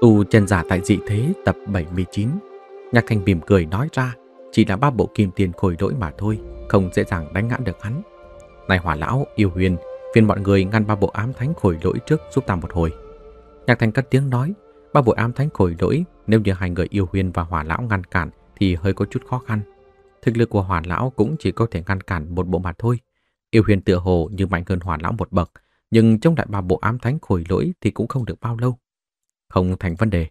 Tu chân giả tại dị thế tập 79 Nhạc thanh mỉm cười nói ra Chỉ là ba bộ kim tiền khôi lỗi mà thôi Không dễ dàng đánh ngã được hắn Này hỏa lão, yêu huyền phiền mọi người ngăn ba bộ ám thánh khôi lỗi trước giúp ta một hồi Nhạc thanh cất tiếng nói Ba bộ ám thánh khôi lỗi Nếu như hai người yêu huyền và hỏa lão ngăn cản Thì hơi có chút khó khăn Thực lực của hỏa lão cũng chỉ có thể ngăn cản một bộ mà thôi Yêu huyền tựa hồ như mạnh hơn hỏa lão một bậc Nhưng trong đại ba bộ ám thánh khôi lỗi Thì cũng không được bao lâu không thành vấn đề.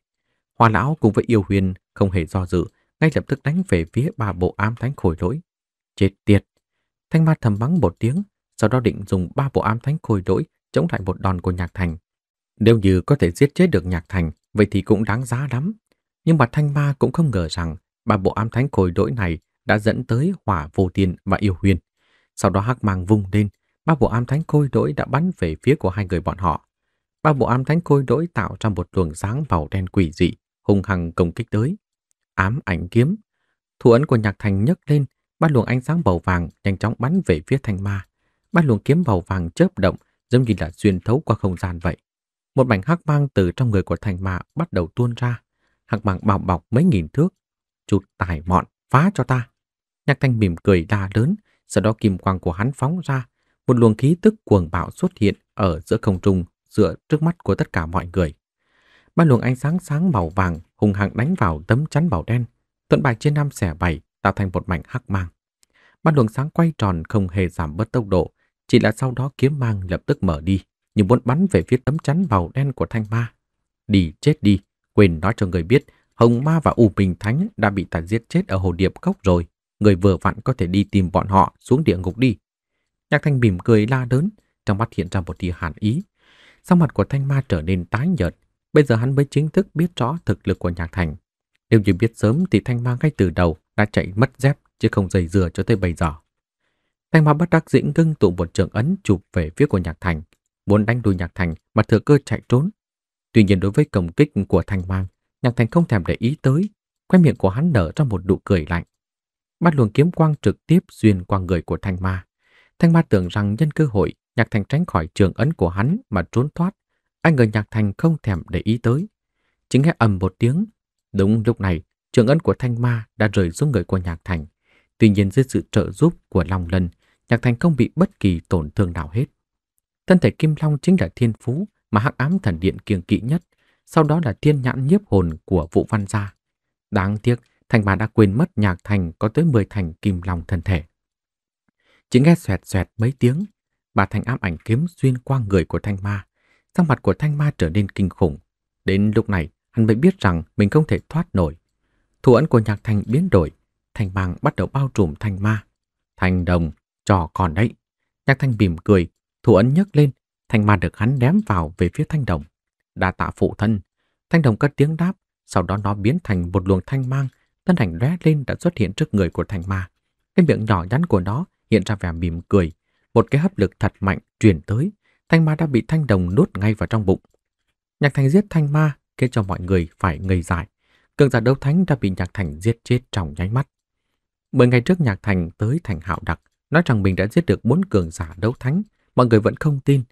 Hoa lão cùng với yêu huyền không hề do dự, ngay lập tức đánh về phía ba bộ ám thánh khôi lỗi. Chết tiệt! Thanh ma thầm mắng một tiếng, sau đó định dùng ba bộ ám thánh khôi lỗi chống lại một đòn của nhạc thành. Nếu như có thể giết chết được nhạc thành, vậy thì cũng đáng giá lắm. Nhưng mà thanh ma cũng không ngờ rằng ba bộ ám thánh khôi lỗi này đã dẫn tới hỏa vô tiền và yêu huyền. Sau đó hắc mang vung lên, ba bộ ám thánh khôi lỗi đã bắn về phía của hai người bọn họ ba bộ ám thánh khôi lỗi tạo ra một luồng sáng màu đen quỷ dị, hung hăng công kích tới. Ám ảnh kiếm, thủ ấn của Nhạc Thành nhấc lên, ba luồng ánh sáng màu vàng nhanh chóng bắn về phía thanh ma. Ba luồng kiếm màu vàng chớp động, giống như là xuyên thấu qua không gian vậy. Một mảnh hắc mang từ trong người của thanh ma bắt đầu tuôn ra, hắc mang bọc bọc mấy nghìn thước, chụt tài mọn, phá cho ta. Nhạc Thanh mỉm cười đa lớn, sau đó kim quang của hắn phóng ra, một luồng khí tức cuồng bạo xuất hiện ở giữa không trung dựa trước mắt của tất cả mọi người. Ba luồng ánh sáng sáng màu vàng hùng hăng đánh vào tấm chắn màu đen, thuận bài trên năm xẻ bảy tạo thành một mảnh hắc mang. Ba luồng sáng quay tròn không hề giảm bớt tốc độ, chỉ là sau đó kiếm mang lập tức mở đi, như muốn bắn về phía tấm chắn màu đen của thanh ma. Đi chết đi, quên nói cho người biết, Hồng Ma và U Bình Thánh đã bị ta giết chết ở hồ điệp cốc rồi, người vừa vặn có thể đi tìm bọn họ xuống địa ngục đi. Nhạc Thanh mỉm cười la lớn, trong mắt hiện ra một tia hàn ý, sau mặt của Thanh Ma trở nên tái nhợt, bây giờ hắn mới chính thức biết rõ thực lực của Nhạc Thành. Nếu như biết sớm thì Thanh Ma ngay từ đầu đã chạy mất dép chứ không dày dừa cho tới bây giờ. Thanh Ma bất đắc dĩ ngưng tụ một trường ấn chụp về phía của Nhạc Thành, muốn đánh đuôi Nhạc Thành mà thừa cơ chạy trốn. Tuy nhiên đối với công kích của Thanh ma, Nhạc Thành không thèm để ý tới, khoe miệng của hắn nở ra một nụ cười lạnh. Bắt luồng kiếm quang trực tiếp xuyên qua người của Thanh Ma. Thanh Ma tưởng rằng nhân cơ hội Nhạc Thành tránh khỏi trường ấn của hắn mà trốn thoát. Anh người Nhạc Thành không thèm để ý tới. Chính nghe ầm một tiếng. Đúng lúc này, trường ấn của Thanh Ma đã rời xuống người của Nhạc Thành. Tuy nhiên dưới sự trợ giúp của Long Lân, Nhạc Thành không bị bất kỳ tổn thương nào hết. Thân thể Kim Long chính là thiên phú mà hắc ám thần điện kiêng kỵ nhất, sau đó là thiên nhãn nhiếp hồn của Vũ Văn gia. Đáng tiếc, Thanh bà đã quên mất Nhạc Thành có tới 10 thành Kim Long thân thể. Chỉ nghe xoẹt xoẹt mấy tiếng, Bà thành ám ảnh kiếm xuyên qua người của thanh ma. sắc mặt của thanh ma trở nên kinh khủng. Đến lúc này, hắn mới biết rằng mình không thể thoát nổi. Thủ ấn của nhạc thanh biến đổi. Thanh mang bắt đầu bao trùm thanh ma. Thanh đồng, trò còn đấy. Nhạc thanh mỉm cười, thủ ấn nhấc lên. Thanh ma được hắn ném vào về phía thanh đồng. Đa tạ phụ thân. Thanh đồng cất tiếng đáp, sau đó nó biến thành một luồng thanh mang. Thân ảnh lóe lên đã xuất hiện trước người của thanh ma. Cái miệng nhỏ nhắn của nó hiện ra vẻ mỉm cười, một cái hấp lực thật mạnh truyền tới, thanh ma đã bị thanh đồng nuốt ngay vào trong bụng. Nhạc thành giết thanh ma khiến cho mọi người phải ngây dại. Cường giả đấu thánh đã bị nhạc thành giết chết trong nháy mắt. Mười ngày trước nhạc thành tới thành hạo đặc, nói rằng mình đã giết được bốn cường giả đấu thánh, mọi người vẫn không tin.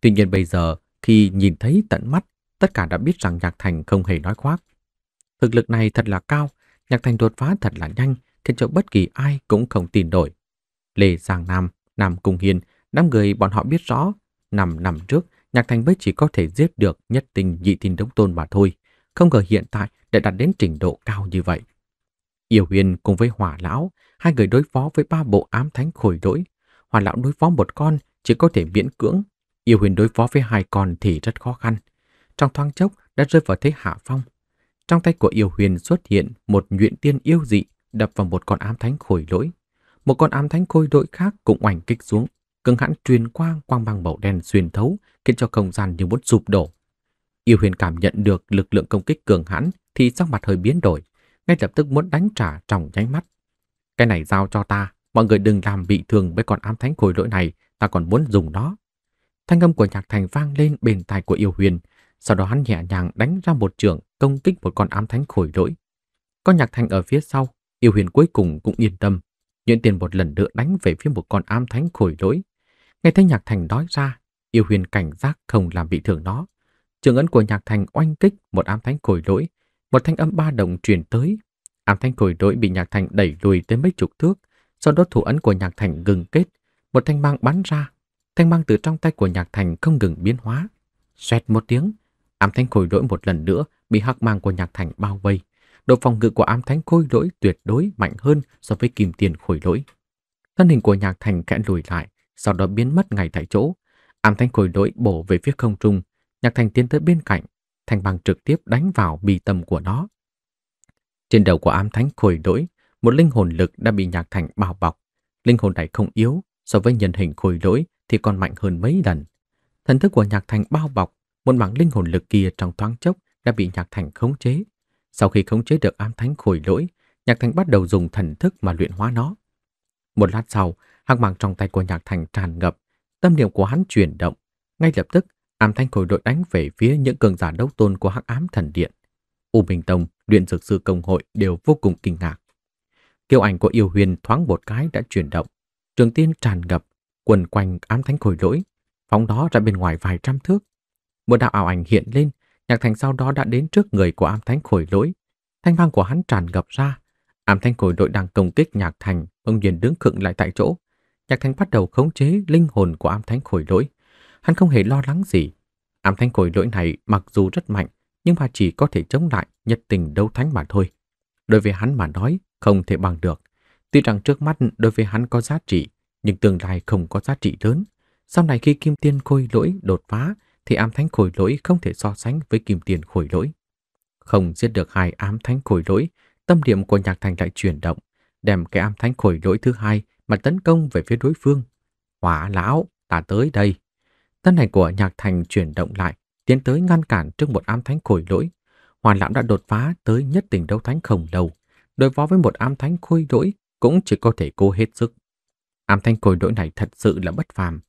Tuy nhiên bây giờ, khi nhìn thấy tận mắt, tất cả đã biết rằng nhạc thành không hề nói khoác. Thực lực này thật là cao, nhạc thành đột phá thật là nhanh, khiến cho bất kỳ ai cũng không tin nổi. Lê Giang Nam Nam Cung Hiên, năm người bọn họ biết rõ, năm năm trước, Nhạc Thành mới chỉ có thể giết được nhất tình dị tình đống tôn mà thôi. Không ngờ hiện tại đã đạt đến trình độ cao như vậy. Yêu Huyền cùng với Hỏa Lão, hai người đối phó với ba bộ ám thánh khổi lỗi. Hỏa Lão đối phó một con chỉ có thể miễn cưỡng. Yêu Huyền đối phó với hai con thì rất khó khăn. Trong thoáng chốc đã rơi vào thế hạ phong. Trong tay của Yêu Huyền xuất hiện một nguyện tiên yêu dị đập vào một con ám thánh khổi lỗi một con ám thánh khôi đội khác cũng oảnh kích xuống, cứng hãn truyền qua quang băng màu đen xuyên thấu, khiến cho không gian như muốn sụp đổ. Yêu huyền cảm nhận được lực lượng công kích cường hãn thì sắc mặt hơi biến đổi, ngay lập tức muốn đánh trả trong nháy mắt. Cái này giao cho ta, mọi người đừng làm bị thương với con ám thánh khôi lỗi này, ta còn muốn dùng nó. Thanh âm của nhạc thành vang lên bên tai của yêu huyền, sau đó hắn nhẹ nhàng đánh ra một trường công kích một con ám thánh khôi lỗi. con nhạc thành ở phía sau, yêu huyền cuối cùng cũng yên tâm, Nhuyễn tiền một lần nữa đánh về phía một con ám thánh khổi lỗi. Nghe thấy Nhạc Thành nói ra, yêu huyền cảnh giác không làm bị thương nó. Trường ấn của Nhạc Thành oanh kích một ám thánh khổi lỗi, một thanh âm ba đồng truyền tới. Ám thánh khổi lỗi bị Nhạc Thành đẩy lùi tới mấy chục thước, sau đó thủ ấn của Nhạc Thành ngừng kết, một thanh mang bắn ra. Thanh mang từ trong tay của Nhạc Thành không ngừng biến hóa. Xoẹt một tiếng, ám thánh khổi lỗi một lần nữa bị hắc mang của Nhạc Thành bao vây độ phòng ngự của ám thánh khôi lỗi tuyệt đối mạnh hơn so với kim tiền khôi lỗi. Thân hình của Nhạc Thành khẽ lùi lại, sau đó biến mất ngay tại chỗ. Ám thánh khôi lỗi bổ về phía không trung, Nhạc Thành tiến tới bên cạnh, thành bằng trực tiếp đánh vào bì tâm của nó. Trên đầu của ám thánh khôi lỗi, một linh hồn lực đã bị Nhạc Thành bao bọc. Linh hồn này không yếu, so với nhân hình khôi lỗi thì còn mạnh hơn mấy lần. Thần thức của Nhạc Thành bao bọc, một mảng linh hồn lực kia trong thoáng chốc đã bị Nhạc Thành khống chế, sau khi khống chế được ám thánh khôi lỗi, Nhạc Thành bắt đầu dùng thần thức mà luyện hóa nó. Một lát sau, hắc mang trong tay của Nhạc Thành tràn ngập, tâm niệm của hắn chuyển động, ngay lập tức ám thanh khối lỗi đánh về phía những cường giả đấu tôn của hắc ám thần điện. U Minh Tông, luyện dược sư công hội đều vô cùng kinh ngạc. Kiêu ảnh của yêu huyền thoáng một cái đã chuyển động, trường tiên tràn ngập, quần quanh ám thánh khối lỗi, phóng đó ra bên ngoài vài trăm thước. Một đạo ảo ảnh hiện lên, Nhạc thành sau đó đã đến trước người của am thánh khổi lỗi. Thanh vang của hắn tràn ngập ra. Am thánh khổi lỗi đang công kích nhạc thành, ông nhìn đứng khựng lại tại chỗ. Nhạc thành bắt đầu khống chế linh hồn của am thánh khổi lỗi. Hắn không hề lo lắng gì. Am thánh khổi lỗi này mặc dù rất mạnh, nhưng mà chỉ có thể chống lại nhật tình đấu thánh mà thôi. Đối với hắn mà nói, không thể bằng được. Tuy rằng trước mắt đối với hắn có giá trị, nhưng tương lai không có giá trị lớn. Sau này khi Kim Tiên khôi lỗi đột phá, thì ám thánh khôi lỗi không thể so sánh với kim tiền khôi lỗi. Không giết được hai ám thánh khôi lỗi, tâm điểm của Nhạc Thành lại chuyển động, đem cái ám thánh khôi lỗi thứ hai mà tấn công về phía đối phương. Hỏa lão, ta tới đây. Tân hành của Nhạc Thành chuyển động lại, tiến tới ngăn cản trước một ám thánh khôi lỗi. Hoàn lão đã đột phá tới nhất tình đấu thánh khổng lồ. Đối phó với một ám thánh khôi lỗi cũng chỉ có thể cố hết sức. Ám thanh khôi lỗi này thật sự là bất phàm.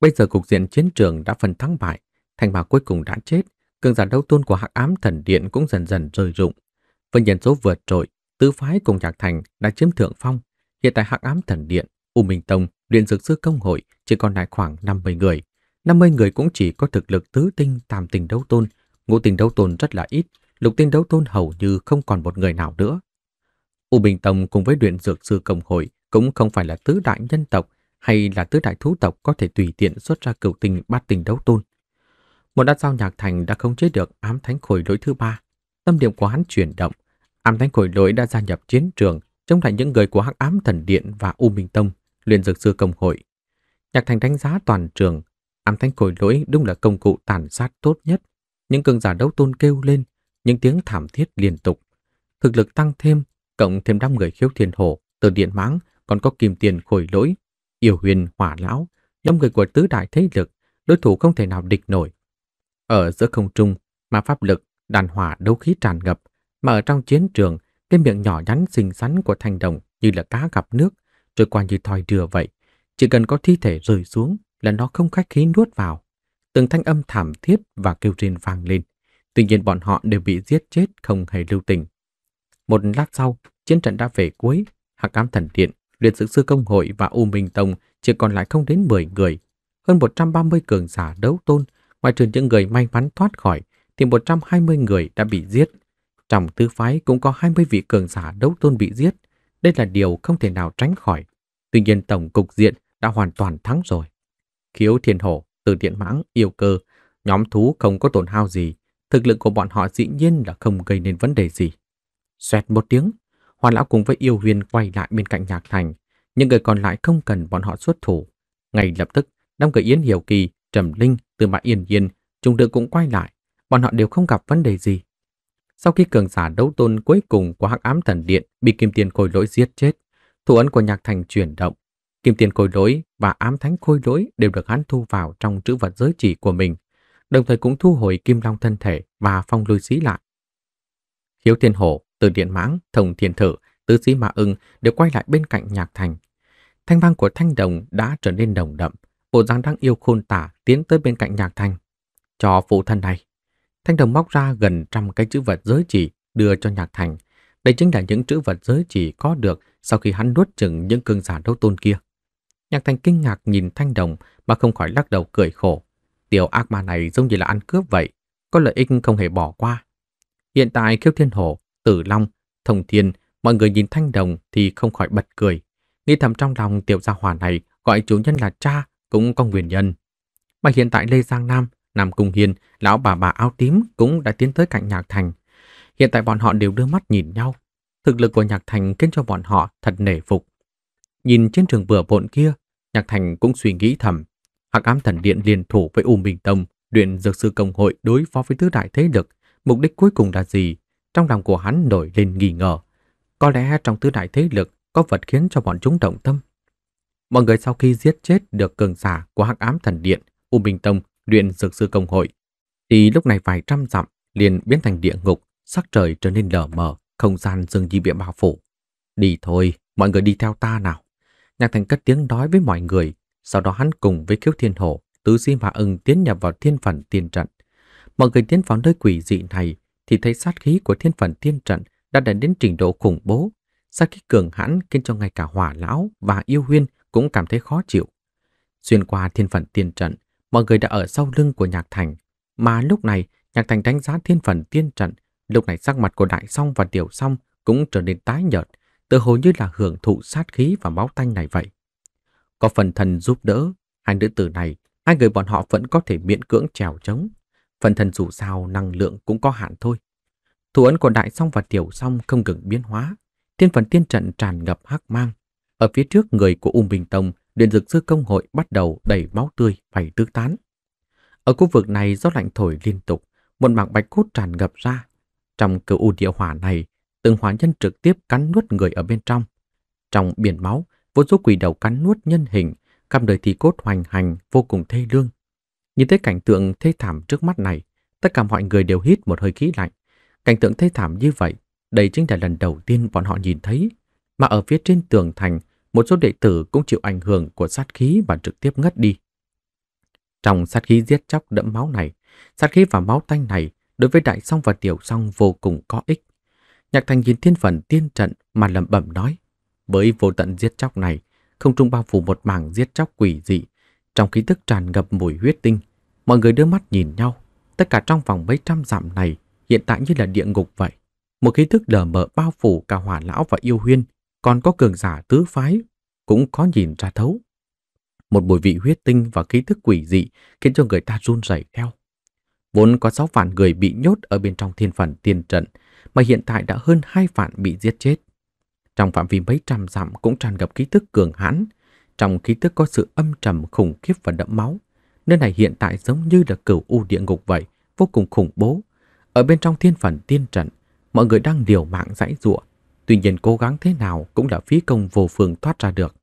Bây giờ cục diện chiến trường đã phần thắng bại, Thanh Bảo cuối cùng đã chết, cường giả đấu tôn của hắc ám thần điện cũng dần dần rơi rụng. Với nhân số vượt trội, tứ phái cùng nhạc thành đã chiếm thượng phong. Hiện tại hắc ám thần điện, U Minh Tông, luyện dược sư công hội chỉ còn lại khoảng 50 người. 50 người cũng chỉ có thực lực tứ tinh tam tình đấu tôn, ngũ tình đấu tôn rất là ít, lục tinh đấu tôn hầu như không còn một người nào nữa. U Bình Tông cùng với luyện dược sư công hội cũng không phải là tứ đại nhân tộc hay là tứ đại thú tộc có thể tùy tiện xuất ra cửu tinh bát tình đấu tôn. Một đã giao nhạc thành đã khống chế được ám thánh khối lỗi thứ ba. Tâm điểm của hắn chuyển động. Ám thánh khối lỗi đã gia nhập chiến trường chống lại những người của hắc ám thần điện và U Minh Tông, luyện dược sư công hội. Nhạc thành đánh giá toàn trường. Ám thánh khối lỗi đúng là công cụ tàn sát tốt nhất. Những cường giả đấu tôn kêu lên, những tiếng thảm thiết liên tục. Thực lực tăng thêm, cộng thêm đám người khiếu thiên hồ, từ điện mãng, còn có kìm tiền khối lỗi, yêu huyền hỏa lão, nhóm người của tứ đại thế lực, đối thủ không thể nào địch nổi. Ở giữa không trung mà pháp lực, đàn hỏa đấu khí tràn ngập, mà ở trong chiến trường, cái miệng nhỏ nhắn xinh xắn của thanh đồng như là cá gặp nước, trôi qua như thoi đưa vậy. Chỉ cần có thi thể rơi xuống là nó không khách khí nuốt vào. Từng thanh âm thảm thiết và kêu rên vang lên. Tuy nhiên bọn họ đều bị giết chết không hề lưu tình. Một lát sau, chiến trận đã về cuối. Hạc ám thần điện, liệt sự sư công hội và U Minh Tông chỉ còn lại không đến 10 người. Hơn 130 cường giả đấu tôn Ngoài trừ những người may mắn thoát khỏi, thì 120 người đã bị giết. Trong tứ phái cũng có 20 vị cường giả đấu tôn bị giết. Đây là điều không thể nào tránh khỏi. Tuy nhiên tổng cục diện đã hoàn toàn thắng rồi. Khiếu thiên hổ, từ điện mãng, yêu cơ, nhóm thú không có tổn hao gì. Thực lực của bọn họ dĩ nhiên là không gây nên vấn đề gì. Xoẹt một tiếng, Hoa Lão cùng với yêu huyền quay lại bên cạnh nhạc thành. Những người còn lại không cần bọn họ xuất thủ. Ngay lập tức, năm người Yến Hiểu Kỳ, Trầm Linh, từ mã yên yên, chúng tự cũng quay lại, bọn họ đều không gặp vấn đề gì. Sau khi cường giả đấu tôn cuối cùng của hắc ám thần điện bị kim tiền khôi lỗi giết chết, thủ ấn của nhạc thành chuyển động. Kim tiền khôi lỗi và ám thánh khôi lỗi đều được hắn thu vào trong chữ vật giới chỉ của mình, đồng thời cũng thu hồi kim long thân thể và phong lôi xí lại. Hiếu thiên hổ, từ điện mãng, thông thiên thử, tứ sĩ mã ưng đều quay lại bên cạnh nhạc thành. Thanh vang của thanh đồng đã trở nên đồng đậm, bộ dáng đang yêu khôn tả tiến tới bên cạnh nhạc thành. Cho phụ thân này, Thanh Đồng móc ra gần trăm cái chữ vật giới chỉ đưa cho nhạc thành. Đây chính là những chữ vật giới chỉ có được sau khi hắn nuốt chừng những cương giả đấu tôn kia. Nhạc thành kinh ngạc nhìn Thanh Đồng mà không khỏi lắc đầu cười khổ. Tiểu ác ma này giống như là ăn cướp vậy, có lợi ích không hề bỏ qua. Hiện tại khiêu thiên hổ, tử long, thông thiên, mọi người nhìn Thanh Đồng thì không khỏi bật cười. Nghĩ thầm trong lòng tiểu gia hỏa này gọi chủ nhân là cha cũng có nguyên nhân. Mà hiện tại Lê Giang Nam, Nam Cung hiền lão bà bà áo tím cũng đã tiến tới cạnh Nhạc Thành. Hiện tại bọn họ đều đưa mắt nhìn nhau. Thực lực của Nhạc Thành khiến cho bọn họ thật nể phục. Nhìn trên trường bừa bộn kia, Nhạc Thành cũng suy nghĩ thầm. Hạc ám thần điện liền thủ với U Minh Tông, luyện dược sư công hội đối phó với tứ đại thế lực. Mục đích cuối cùng là gì? Trong lòng của hắn nổi lên nghi ngờ. Có lẽ trong tứ đại thế lực có vật khiến cho bọn chúng động tâm mọi người sau khi giết chết được cường giả của hắc ám thần điện, U Minh Tông, luyện dược sư công hội, thì lúc này vài trăm dặm liền biến thành địa ngục, sắc trời trở nên lờ mờ, không gian dường như bị bao phủ. Đi thôi, mọi người đi theo ta nào. Nhạc thành cất tiếng nói với mọi người, sau đó hắn cùng với khiếu thiên hổ, tứ di mà ưng tiến nhập vào thiên phần tiên trận. Mọi người tiến vào nơi quỷ dị này thì thấy sát khí của thiên phần tiên trận đã đạt đến trình độ khủng bố. Sát khí cường hãn khiến cho ngay cả hỏa lão và yêu huyên cũng cảm thấy khó chịu. Xuyên qua thiên phận tiên trận, mọi người đã ở sau lưng của Nhạc Thành, mà lúc này Nhạc Thành đánh giá thiên phận tiên trận, lúc này sắc mặt của Đại Song và Tiểu Song cũng trở nên tái nhợt, tự hồ như là hưởng thụ sát khí và máu tanh này vậy. Có phần thần giúp đỡ, hai nữ tử này, hai người bọn họ vẫn có thể miễn cưỡng trèo trống. Phần thần dù sao năng lượng cũng có hạn thôi. Thủ ấn của Đại Song và Tiểu Song không ngừng biến hóa, thiên phần tiên trận tràn ngập hắc mang, ở phía trước người của U Minh Tông, điện dược sư công hội bắt đầu đầy máu tươi phải tứ tán. Ở khu vực này gió lạnh thổi liên tục, một mảng bạch cốt tràn ngập ra. Trong cửu u địa hỏa này, từng hỏa nhân trực tiếp cắn nuốt người ở bên trong. Trong biển máu, vô số quỷ đầu cắn nuốt nhân hình, cam đời thì cốt hoành hành vô cùng thê lương. Nhìn thấy cảnh tượng thê thảm trước mắt này, tất cả mọi người đều hít một hơi khí lạnh. Cảnh tượng thê thảm như vậy, đây chính là lần đầu tiên bọn họ nhìn thấy. Mà ở phía trên tường thành, một số đệ tử cũng chịu ảnh hưởng của sát khí và trực tiếp ngất đi. Trong sát khí giết chóc đẫm máu này, sát khí và máu tanh này đối với đại song và tiểu song vô cùng có ích. Nhạc thành nhìn thiên phần tiên trận mà lẩm bẩm nói, với vô tận giết chóc này, không trung bao phủ một mảng giết chóc quỷ dị, trong khí tức tràn ngập mùi huyết tinh, mọi người đưa mắt nhìn nhau, tất cả trong vòng mấy trăm dặm này hiện tại như là địa ngục vậy. Một khí thức lờ mờ bao phủ cả hỏa lão và yêu huyên còn có cường giả tứ phái cũng khó nhìn ra thấu. Một mùi vị huyết tinh và khí thức quỷ dị khiến cho người ta run rẩy theo. Vốn có 6 vạn người bị nhốt ở bên trong thiên phần tiên trận, mà hiện tại đã hơn 2 vạn bị giết chết. Trong phạm vi mấy trăm dặm cũng tràn ngập khí tức cường hãn, trong khí tức có sự âm trầm khủng khiếp và đẫm máu. Nơi này hiện tại giống như là cửu u địa ngục vậy, vô cùng khủng bố. Ở bên trong thiên phần tiên trận, mọi người đang điều mạng dãy giụa, Tuy nhiên cố gắng thế nào cũng đã phí công vô phương thoát ra được.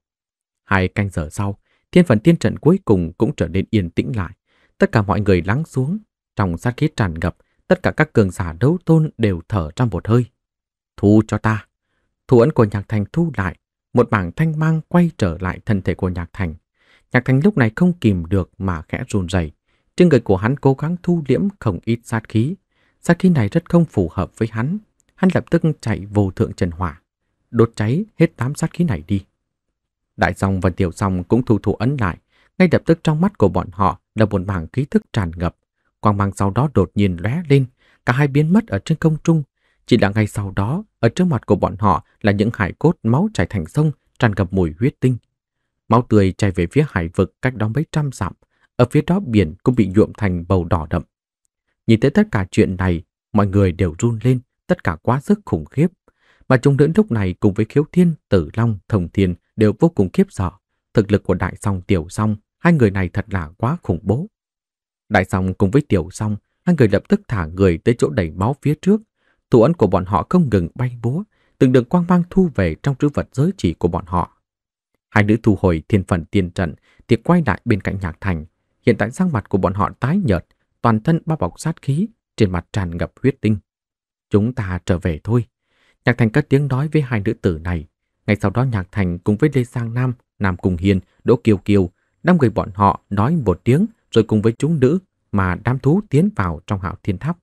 Hai canh giờ sau, thiên phần tiên trận cuối cùng cũng trở nên yên tĩnh lại. Tất cả mọi người lắng xuống, trong sát khí tràn ngập, tất cả các cường giả đấu tôn đều thở trong một hơi. Thu cho ta. thu ấn của Nhạc Thành thu lại, một bảng thanh mang quay trở lại thân thể của Nhạc Thành. Nhạc Thành lúc này không kìm được mà khẽ run rẩy. Trên người của hắn cố gắng thu liễm không ít sát khí. Sát khí này rất không phù hợp với hắn, hắn lập tức chạy vô thượng trần hỏa, đốt cháy hết tám sát khí này đi. Đại Song và Tiểu Song cũng thủ thủ ấn lại, ngay lập tức trong mắt của bọn họ là một mảng khí thức tràn ngập, quang mang sau đó đột nhiên lóe lên, cả hai biến mất ở trên không trung, chỉ là ngay sau đó, ở trước mặt của bọn họ là những hải cốt máu chảy thành sông, tràn ngập mùi huyết tinh. Máu tươi chảy về phía hải vực cách đó mấy trăm dặm, ở phía đó biển cũng bị nhuộm thành màu đỏ đậm. Nhìn thấy tất cả chuyện này, mọi người đều run lên, tất cả quá sức khủng khiếp. Mà chúng đến lúc này cùng với khiếu thiên, tử long, thông thiên đều vô cùng khiếp sợ. Thực lực của đại song tiểu song, hai người này thật là quá khủng bố. Đại song cùng với tiểu song, hai người lập tức thả người tới chỗ đầy máu phía trước. Thủ ấn của bọn họ không ngừng bay búa, từng đường quang mang thu về trong trữ vật giới chỉ của bọn họ. Hai nữ thu hồi thiên phần tiên trận thì quay lại bên cạnh nhạc thành. Hiện tại sắc mặt của bọn họ tái nhợt, toàn thân bao bọc sát khí, trên mặt tràn ngập huyết tinh. Chúng ta trở về thôi. Nhạc Thành cất tiếng nói với hai nữ tử này. Ngay sau đó Nhạc Thành cùng với Lê Sang Nam, Nam Cùng Hiền, Đỗ Kiều Kiều, năm người bọn họ nói một tiếng rồi cùng với chúng nữ mà đám thú tiến vào trong hạo thiên tháp.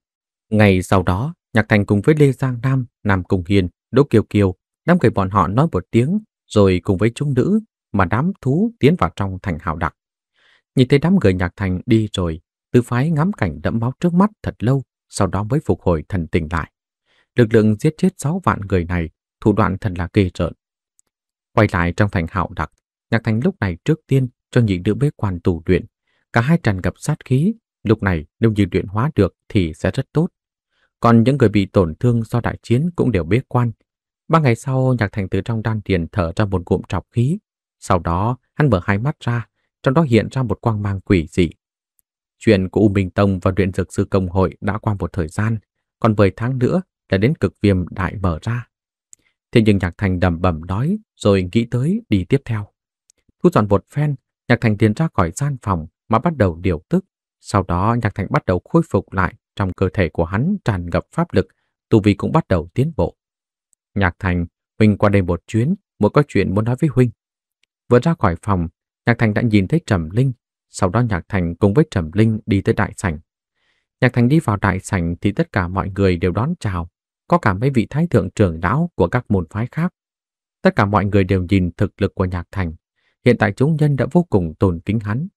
Ngày sau đó, Nhạc Thành cùng với Lê Giang Nam, Nam Cùng Hiền, Đỗ Kiều Kiều, năm người bọn họ nói một tiếng rồi cùng với chúng nữ mà đám thú tiến vào trong thành hạo đặc. Nhìn thấy đám người Nhạc Thành đi rồi, tư phái ngắm cảnh đẫm máu trước mắt thật lâu, sau đó mới phục hồi thần tình lại lực lượng giết chết 6 vạn người này, thủ đoạn thật là ghê rợn. Quay lại trong thành hạo đặc, Nhạc Thành lúc này trước tiên cho nhị nữ bế quan tù luyện. Cả hai tràn gặp sát khí, lúc này nếu như luyện hóa được thì sẽ rất tốt. Còn những người bị tổn thương do đại chiến cũng đều bế quan. Ba ngày sau, Nhạc Thành từ trong đan điền thở ra một cụm trọc khí. Sau đó, hắn mở hai mắt ra, trong đó hiện ra một quang mang quỷ dị. Chuyện của U Minh Tông và luyện dược sư công hội đã qua một thời gian, còn vài tháng nữa đã đến cực viêm đại mở ra. Thế nhưng Nhạc Thành đầm bẩm nói rồi nghĩ tới đi tiếp theo. Thu dọn một phen, Nhạc Thành tiến ra khỏi gian phòng mà bắt đầu điều tức. Sau đó Nhạc Thành bắt đầu khôi phục lại trong cơ thể của hắn tràn ngập pháp lực, tu vi cũng bắt đầu tiến bộ. Nhạc Thành, Huynh qua đây một chuyến, muốn có chuyện muốn nói với Huynh. Vừa ra khỏi phòng, Nhạc Thành đã nhìn thấy Trầm Linh, sau đó Nhạc Thành cùng với Trầm Linh đi tới đại sảnh. Nhạc Thành đi vào đại sảnh thì tất cả mọi người đều đón chào, có cả mấy vị thái thượng trưởng lão của các môn phái khác. Tất cả mọi người đều nhìn thực lực của Nhạc Thành, hiện tại chúng nhân đã vô cùng tôn kính hắn.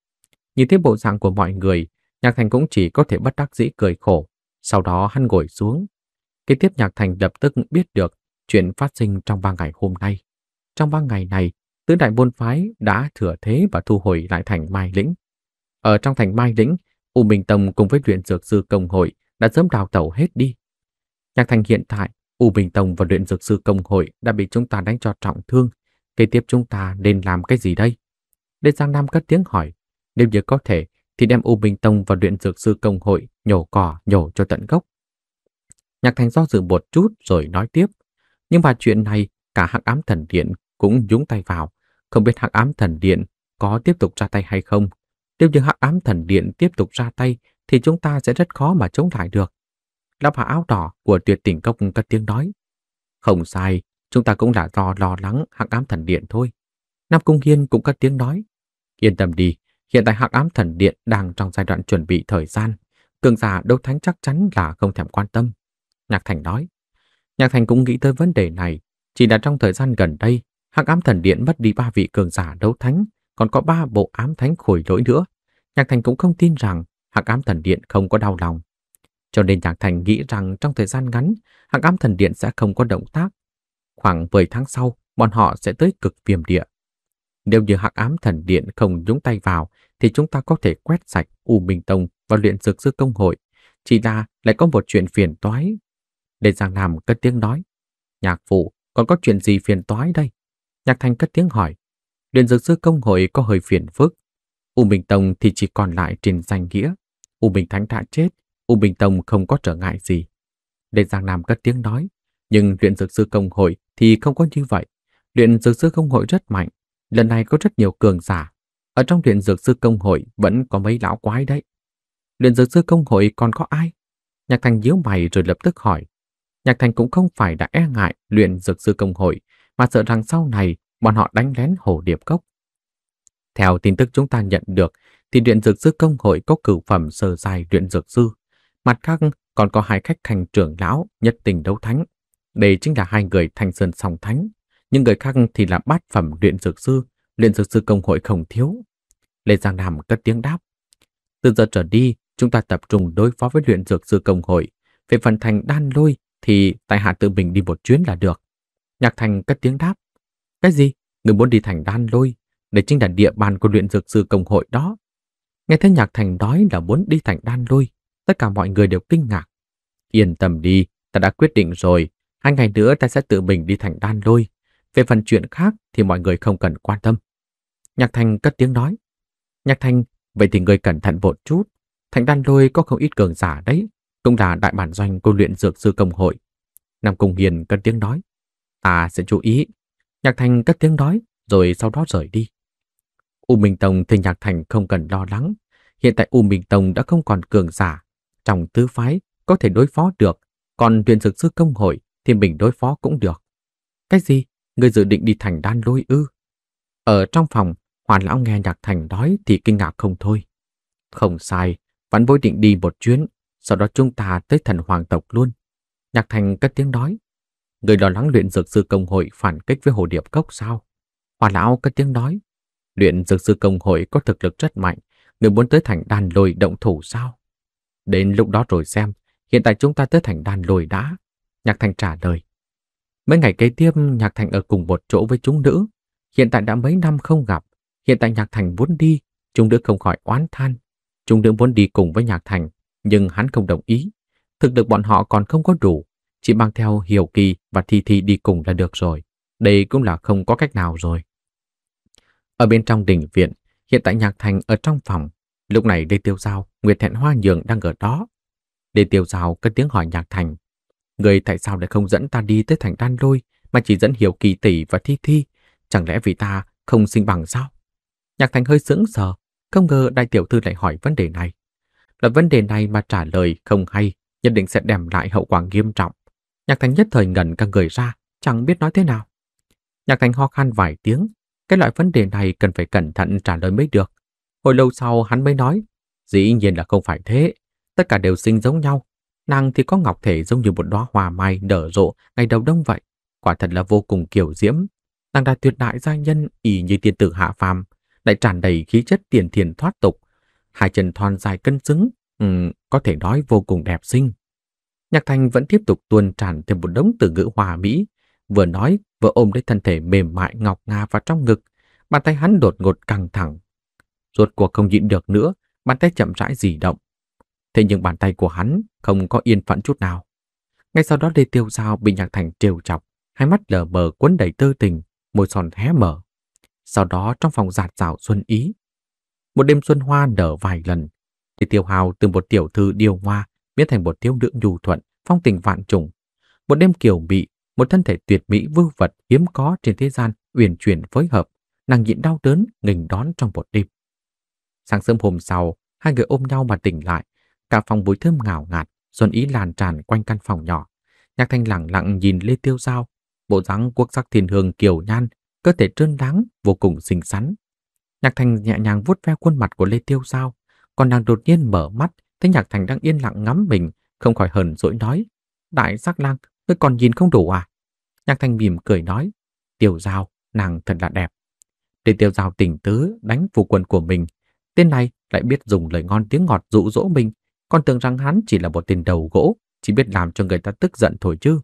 Nhìn thấy bộ dạng của mọi người, Nhạc Thành cũng chỉ có thể bất đắc dĩ cười khổ, sau đó hắn ngồi xuống. Kế tiếp Nhạc Thành lập tức biết được chuyện phát sinh trong ba ngày hôm nay. Trong ba ngày này, tứ đại môn phái đã thừa thế và thu hồi lại thành Mai Lĩnh. Ở trong thành Mai Lĩnh, U Minh tâm cùng với luyện dược sư công hội đã sớm đào tẩu hết đi, Nhạc thành hiện tại, U Bình Tông và luyện dược sư công hội đã bị chúng ta đánh cho trọng thương. Kế tiếp chúng ta nên làm cái gì đây? Lê Giang Nam cất tiếng hỏi. Nếu như có thể, thì đem U Bình Tông và luyện dược sư công hội nhổ cỏ nhổ cho tận gốc. Nhạc thành do dự một chút rồi nói tiếp. Nhưng mà chuyện này, cả hắc ám thần điện cũng nhúng tay vào. Không biết hắc ám thần điện có tiếp tục ra tay hay không. Nếu như hắc ám thần điện tiếp tục ra tay, thì chúng ta sẽ rất khó mà chống lại được lão bà áo đỏ của tuyệt tỉnh cốc cất tiếng nói. Không sai, chúng ta cũng là do lo lắng hạc ám thần điện thôi. Nam Cung Hiên cũng cất tiếng nói. Yên tâm đi, hiện tại hạc ám thần điện đang trong giai đoạn chuẩn bị thời gian. Cường giả đấu thánh chắc chắn là không thèm quan tâm. Nhạc Thành nói. Nhạc Thành cũng nghĩ tới vấn đề này. Chỉ là trong thời gian gần đây, hạc ám thần điện mất đi ba vị cường giả đấu thánh, còn có ba bộ ám thánh khổi lỗi nữa. Nhạc Thành cũng không tin rằng hạc ám thần điện không có đau lòng cho nên Nhạc Thành nghĩ rằng trong thời gian ngắn, hạng ám thần điện sẽ không có động tác. Khoảng 10 tháng sau, bọn họ sẽ tới cực viêm địa. Nếu như hạng ám thần điện không nhúng tay vào, thì chúng ta có thể quét sạch U Minh Tông và luyện dược sư công hội. Chỉ là lại có một chuyện phiền toái. Để Giang Nam cất tiếng nói. Nhạc phụ, còn có chuyện gì phiền toái đây? Nhạc Thành cất tiếng hỏi. Luyện dược sư công hội có hơi phiền phức. U Minh Tông thì chỉ còn lại trên danh nghĩa. U Minh Thánh đã chết, U Minh Tông không có trở ngại gì. Đến Giang Nam cất tiếng nói, nhưng luyện dược sư công hội thì không có như vậy. Luyện dược sư công hội rất mạnh, lần này có rất nhiều cường giả. Ở trong luyện dược sư công hội vẫn có mấy lão quái đấy. Luyện dược sư công hội còn có ai? Nhạc Thành nhíu mày rồi lập tức hỏi. Nhạc Thành cũng không phải đã e ngại luyện dược sư công hội, mà sợ rằng sau này bọn họ đánh lén hồ điệp cốc. Theo tin tức chúng ta nhận được, thì luyện dược sư công hội có cửu phẩm sơ dài luyện dược sư. Mặt khác còn có hai khách thành trưởng lão nhất tình đấu thánh. Đây chính là hai người thành sơn song thánh. Nhưng người khác thì là bát phẩm luyện dược sư, luyện dược sư công hội không thiếu. Lê Giang Nam cất tiếng đáp. Từ giờ trở đi, chúng ta tập trung đối phó với luyện dược sư công hội. Về phần thành đan lôi thì tại hạ tự mình đi một chuyến là được. Nhạc thành cất tiếng đáp. Cái gì? Người muốn đi thành đan lôi? Đây chính là địa bàn của luyện dược sư công hội đó. Nghe thấy nhạc thành nói là muốn đi thành đan lôi. Tất cả mọi người đều kinh ngạc. Yên tâm đi, ta đã quyết định rồi. Hai ngày nữa ta sẽ tự mình đi thành đan lôi. Về phần chuyện khác thì mọi người không cần quan tâm. Nhạc Thành cất tiếng nói. Nhạc Thành, vậy thì người cẩn thận một chút. Thành đan lôi có không ít cường giả đấy. Cũng là đại bản doanh cô luyện dược sư công hội. Nam Cung Hiền cất tiếng nói. Ta sẽ chú ý. Nhạc Thành cất tiếng nói, rồi sau đó rời đi. U Minh Tông thì Nhạc Thành không cần lo lắng. Hiện tại U Minh Tông đã không còn cường giả trong tứ phái có thể đối phó được, còn tuyển dược sư công hội thì mình đối phó cũng được. Cái gì? Người dự định đi thành đan lôi ư? Ở trong phòng, hoàn lão nghe nhạc thành nói thì kinh ngạc không thôi. Không sai, vẫn vội định đi một chuyến, sau đó chúng ta tới thần hoàng tộc luôn. Nhạc thành cất tiếng nói. Người lo lắng luyện dược sư công hội phản kích với hồ điệp cốc sao? Hoàn lão cất tiếng nói. Luyện dược sư công hội có thực lực rất mạnh, người muốn tới thành đan lôi động thủ sao? Đến lúc đó rồi xem, hiện tại chúng ta tới thành đàn lồi đã. Nhạc Thành trả lời. Mấy ngày kế tiếp, Nhạc Thành ở cùng một chỗ với chúng nữ. Hiện tại đã mấy năm không gặp. Hiện tại Nhạc Thành muốn đi, chúng nữ không khỏi oán than. Chúng nữ muốn đi cùng với Nhạc Thành, nhưng hắn không đồng ý. Thực lực bọn họ còn không có đủ. Chỉ mang theo Hiểu Kỳ và Thi Thi đi cùng là được rồi. Đây cũng là không có cách nào rồi. Ở bên trong đình viện, hiện tại Nhạc Thành ở trong phòng. Lúc này Lê Tiêu Giao Nguyệt Thẹn Hoa Nhường đang ở đó. Để tiểu rào cất tiếng hỏi Nhạc Thành. Người tại sao lại không dẫn ta đi tới thành đan lôi mà chỉ dẫn Hiểu Kỳ Tỷ và Thi Thi? Chẳng lẽ vì ta không sinh bằng sao? Nhạc Thành hơi sững sờ, không ngờ đại tiểu thư lại hỏi vấn đề này. Là vấn đề này mà trả lời không hay, nhất định sẽ đem lại hậu quả nghiêm trọng. Nhạc Thành nhất thời ngẩn cả người ra, chẳng biết nói thế nào. Nhạc Thành ho khan vài tiếng, cái loại vấn đề này cần phải cẩn thận trả lời mới được. Hồi lâu sau hắn mới nói, Dĩ nhiên là không phải thế, tất cả đều sinh giống nhau. Nàng thì có ngọc thể giống như một đóa hoa mai nở rộ ngày đầu đông vậy, quả thật là vô cùng kiểu diễm. Nàng là tuyệt đại gia nhân y như tiên tử hạ phàm, lại tràn đầy khí chất tiền thiền thoát tục, hai chân thon dài cân xứng, ừ, có thể nói vô cùng đẹp xinh. Nhạc thanh vẫn tiếp tục tuôn tràn thêm một đống từ ngữ hòa mỹ, vừa nói vừa ôm lấy thân thể mềm mại ngọc ngà vào trong ngực, bàn tay hắn đột ngột căng thẳng. Ruột cuộc không nhịn được nữa, bàn tay chậm rãi di động. Thế nhưng bàn tay của hắn không có yên phận chút nào. Ngay sau đó Lê Tiêu Giao bị Nhạc Thành trêu chọc, hai mắt lờ mờ cuốn đầy tơ tình, môi son hé mở. Sau đó trong phòng giạt rào xuân ý, một đêm xuân hoa nở vài lần, thì Tiêu Hào từ một tiểu thư điều hoa biến thành một thiếu nữ nhu thuận, phong tình vạn trùng. Một đêm kiều mị, một thân thể tuyệt mỹ vưu vật hiếm có trên thế gian uyển chuyển phối hợp, nàng nhịn đau đớn nghênh đón trong một đêm. Sáng sớm hôm sau, hai người ôm nhau mà tỉnh lại. Cả phòng bối thơm ngào ngạt, xuân ý làn tràn quanh căn phòng nhỏ. Nhạc thanh lặng lặng nhìn Lê Tiêu Giao, bộ dáng quốc sắc thiên hương kiều nhan, cơ thể trơn đáng, vô cùng xinh xắn. Nhạc thanh nhẹ nhàng vuốt ve khuôn mặt của Lê Tiêu Giao, còn đang đột nhiên mở mắt, thấy nhạc thanh đang yên lặng ngắm mình, không khỏi hờn dỗi nói. Đại sắc lang, ngươi còn nhìn không đủ à? Nhạc thanh mỉm cười nói. Tiểu Giao, nàng thật là đẹp. Để Tiêu Giao tỉnh tứ đánh phủ quần của mình, Tên này lại biết dùng lời ngon tiếng ngọt dụ dỗ mình, còn tưởng rằng hắn chỉ là một tên đầu gỗ, chỉ biết làm cho người ta tức giận thôi chứ.